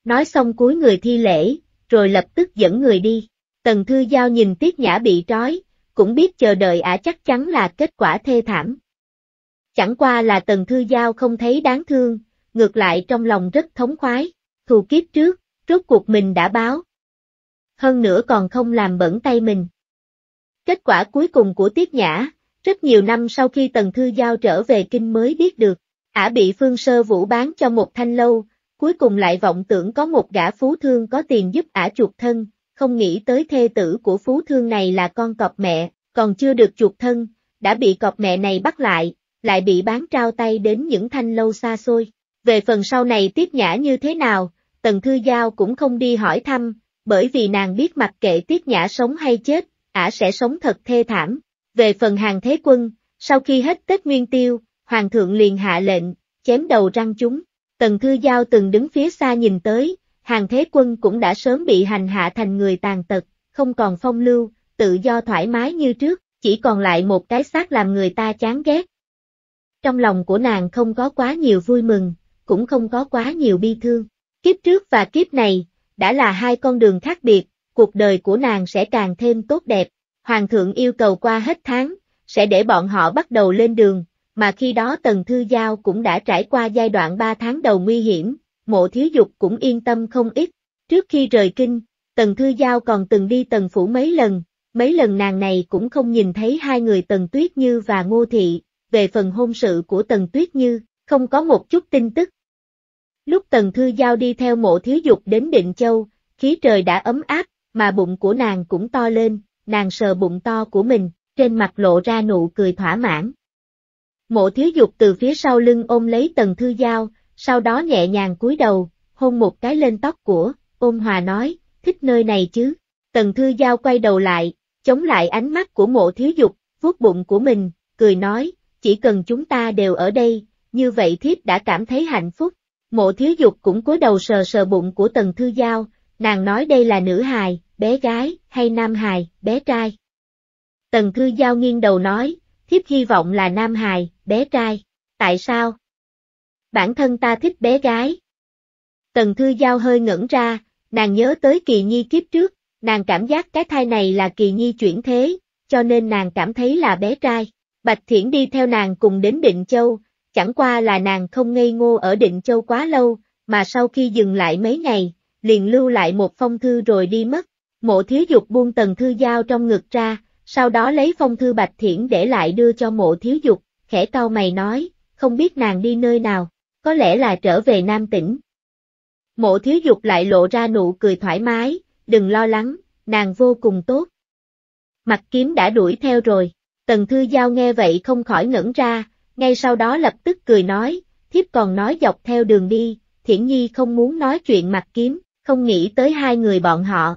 Nói xong cúi người thi lễ, rồi lập tức dẫn người đi. Tần Thư Giao nhìn Tiết Nhã bị trói, cũng biết chờ đợi ả chắc chắn là kết quả thê thảm. Chẳng qua là Tần Thư Giao không thấy đáng thương, ngược lại trong lòng rất thống khoái, thù kiếp trước, rốt cuộc mình đã báo. Hơn nữa còn không làm bẩn tay mình. Kết quả cuối cùng của Tiết Nhã, rất nhiều năm sau khi Tần Thư Giao trở về kinh mới biết được, ả bị Phương Sơ Vũ bán cho một thanh lâu, cuối cùng lại vọng tưởng có một gã phú thương có tiền giúp ả chuộc thân, không nghĩ tới thê tử của phú thương này là con cọp mẹ, còn chưa được chuột thân, đã bị cọp mẹ này bắt lại, lại bị bán trao tay đến những thanh lâu xa xôi. Về phần sau này tiếp nhã như thế nào, Tần Thư Giao cũng không đi hỏi thăm, bởi vì nàng biết mặc kệ tiết nhã sống hay chết, ả sẽ sống thật thê thảm. Về phần hàng thế quân, sau khi hết Tết Nguyên Tiêu, Hoàng thượng liền hạ lệnh, chém đầu răng chúng. Tần Thư Giao từng đứng phía xa nhìn tới, hàng thế quân cũng đã sớm bị hành hạ thành người tàn tật, không còn phong lưu, tự do thoải mái như trước, chỉ còn lại một cái xác làm người ta chán ghét. Trong lòng của nàng không có quá nhiều vui mừng, cũng không có quá nhiều bi thương. Kiếp trước và kiếp này, đã là hai con đường khác biệt, cuộc đời của nàng sẽ càng thêm tốt đẹp. Hoàng thượng yêu cầu qua hết tháng, sẽ để bọn họ bắt đầu lên đường, mà khi đó Tần Thư Giao cũng đã trải qua giai đoạn 3 tháng đầu nguy hiểm, mộ thiếu dục cũng yên tâm không ít. Trước khi rời kinh, Tần Thư Giao còn từng đi Tần Phủ mấy lần, mấy lần nàng này cũng không nhìn thấy hai người Tần Tuyết Như và Ngô Thị, về phần hôn sự của Tần Tuyết Như, không có một chút tin tức. Lúc Tần Thư Giao đi theo mộ thiếu dục đến Định Châu, khí trời đã ấm áp, mà bụng của nàng cũng to lên, nàng sờ bụng to của mình, trên mặt lộ ra nụ cười thỏa mãn. Mộ thiếu dục từ phía sau lưng ôm lấy Tần Thư Giao, sau đó nhẹ nhàng cúi đầu, hôn một cái lên tóc của, ôn hòa nói, thích nơi này chứ. Tần Thư Giao quay đầu lại, chống lại ánh mắt của mộ thiếu dục, vuốt bụng của mình, cười nói, chỉ cần chúng ta đều ở đây, như vậy thiếp đã cảm thấy hạnh phúc. Mộ thiếu dục cũng cúi đầu sờ sờ bụng của Tần Thư Giao, nàng nói đây là nữ hài, bé gái, hay nam hài, bé trai. Tần Thư Giao nghiêng đầu nói, thiếp hy vọng là nam hài, bé trai. Tại sao? bản thân ta thích bé gái. Tần Thư Giao hơi ngẩn ra, nàng nhớ tới kỳ nhi kiếp trước, nàng cảm giác cái thai này là kỳ nhi chuyển thế, cho nên nàng cảm thấy là bé trai. Bạch Thiển đi theo nàng cùng đến Định Châu, chẳng qua là nàng không ngây ngô ở Định Châu quá lâu, mà sau khi dừng lại mấy ngày, liền lưu lại một phong thư rồi đi mất. Mộ thiếu dục buông tần thư giao trong ngực ra, sau đó lấy phong thư Bạch Thiển để lại đưa cho mộ thiếu dục, khẽ cau mày nói, không biết nàng đi nơi nào có lẽ là trở về Nam tỉnh. Mộ thiếu dục lại lộ ra nụ cười thoải mái, đừng lo lắng, nàng vô cùng tốt. Mặt kiếm đã đuổi theo rồi, tần thư giao nghe vậy không khỏi ngẩn ra, ngay sau đó lập tức cười nói, thiếp còn nói dọc theo đường đi, thiển nhi không muốn nói chuyện mặt kiếm, không nghĩ tới hai người bọn họ.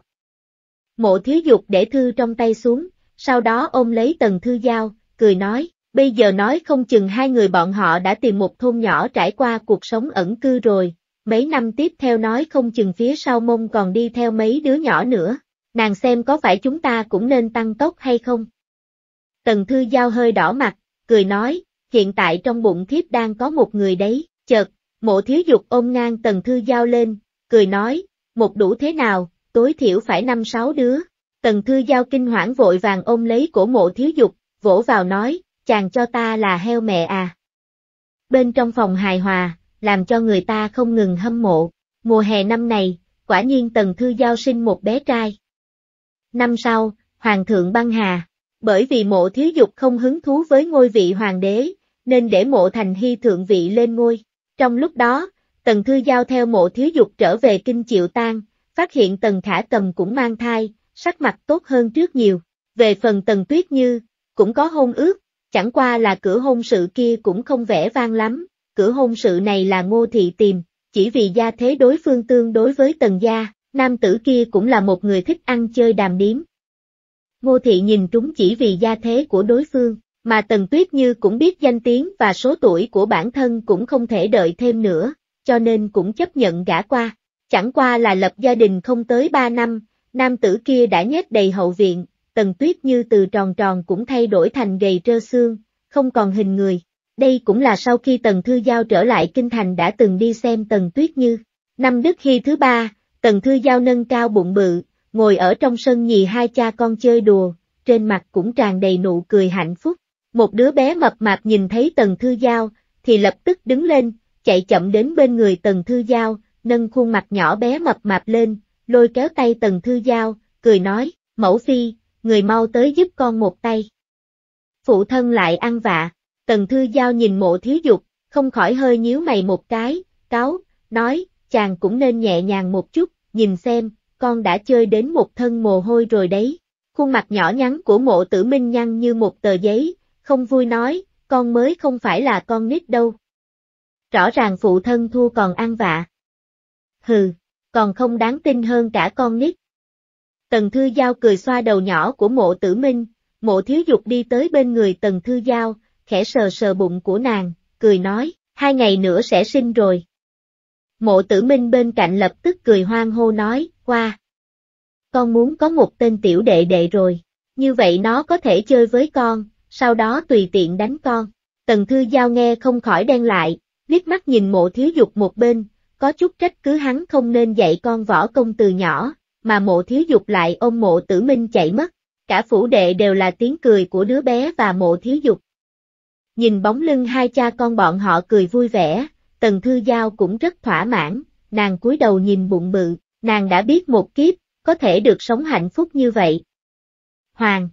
Mộ thiếu dục để thư trong tay xuống, sau đó ôm lấy tần thư giao, cười nói, Bây giờ nói không chừng hai người bọn họ đã tìm một thôn nhỏ trải qua cuộc sống ẩn cư rồi, mấy năm tiếp theo nói không chừng phía sau mông còn đi theo mấy đứa nhỏ nữa, nàng xem có phải chúng ta cũng nên tăng tốc hay không? Tần Thư Giao hơi đỏ mặt, cười nói, hiện tại trong bụng thiếp đang có một người đấy, chợt, mộ thiếu dục ôm ngang Tần Thư Giao lên, cười nói, một đủ thế nào, tối thiểu phải năm sáu đứa. Tần Thư Giao kinh hoảng vội vàng ôm lấy cổ mộ thiếu dục, vỗ vào nói, chàng cho ta là heo mẹ à. Bên trong phòng hài hòa, làm cho người ta không ngừng hâm mộ, mùa hè năm này, quả nhiên Tần Thư Giao sinh một bé trai. Năm sau, Hoàng thượng băng hà, bởi vì mộ thiếu dục không hứng thú với ngôi vị hoàng đế, nên để mộ thành hy thượng vị lên ngôi. Trong lúc đó, Tần Thư Giao theo mộ thiếu dục trở về kinh triệu tang, phát hiện Tần Khả Cầm cũng mang thai, sắc mặt tốt hơn trước nhiều. Về phần Tần Tuyết Như, cũng có hôn ước, Chẳng qua là cửa hôn sự kia cũng không vẻ vang lắm, cửa hôn sự này là ngô thị tìm, chỉ vì gia thế đối phương tương đối với tần gia, nam tử kia cũng là một người thích ăn chơi đàm điếm. Ngô thị nhìn trúng chỉ vì gia thế của đối phương, mà tần tuyết như cũng biết danh tiếng và số tuổi của bản thân cũng không thể đợi thêm nữa, cho nên cũng chấp nhận gả qua. Chẳng qua là lập gia đình không tới 3 năm, nam tử kia đã nhét đầy hậu viện, tần tuyết như từ tròn tròn cũng thay đổi thành gầy trơ xương, không còn hình người. Đây cũng là sau khi Tần Thư Giao trở lại Kinh Thành đã từng đi xem Tần Tuyết Như. Năm Đức Hy thứ ba, Tần Thư Giao nâng cao bụng bự, ngồi ở trong sân nhì hai cha con chơi đùa, trên mặt cũng tràn đầy nụ cười hạnh phúc. Một đứa bé mập mạp nhìn thấy Tần Thư Giao, thì lập tức đứng lên, chạy chậm đến bên người Tần Thư Giao, nâng khuôn mặt nhỏ bé mập mạp lên, lôi kéo tay Tần Thư Giao, cười nói, mẫu phi, người mau tới giúp con một tay. Phụ thân lại ăn vạ, tần thư giao nhìn mộ thiếu dục, không khỏi hơi nhíu mày một cái, cáo, nói, chàng cũng nên nhẹ nhàng một chút, nhìn xem, con đã chơi đến một thân mồ hôi rồi đấy. Khuôn mặt nhỏ nhắn của mộ tử minh nhăn như một tờ giấy, không vui nói, con mới không phải là con nít đâu. Rõ ràng phụ thân thua còn ăn vạ. Hừ, còn không đáng tin hơn cả con nít. Tần Thư Giao cười xoa đầu nhỏ của mộ tử minh, mộ thiếu dục đi tới bên người Tần Thư Giao, khẽ sờ sờ bụng của nàng, cười nói, hai ngày nữa sẽ sinh rồi. Mộ tử minh bên cạnh lập tức cười hoang hô nói, qua. Con muốn có một tên tiểu đệ đệ rồi, như vậy nó có thể chơi với con, sau đó tùy tiện đánh con. Tần Thư Giao nghe không khỏi đen lại, liếc mắt nhìn mộ thiếu dục một bên, có chút trách cứ hắn không nên dạy con võ công từ nhỏ, mà mộ thiếu dục lại ôm mộ tử minh chạy mất, cả phủ đệ đều là tiếng cười của đứa bé và mộ thiếu dục. Nhìn bóng lưng hai cha con bọn họ cười vui vẻ, tần thư giao cũng rất thỏa mãn, nàng cúi đầu nhìn bụng bự, nàng đã biết một kiếp, có thể được sống hạnh phúc như vậy. Hoàng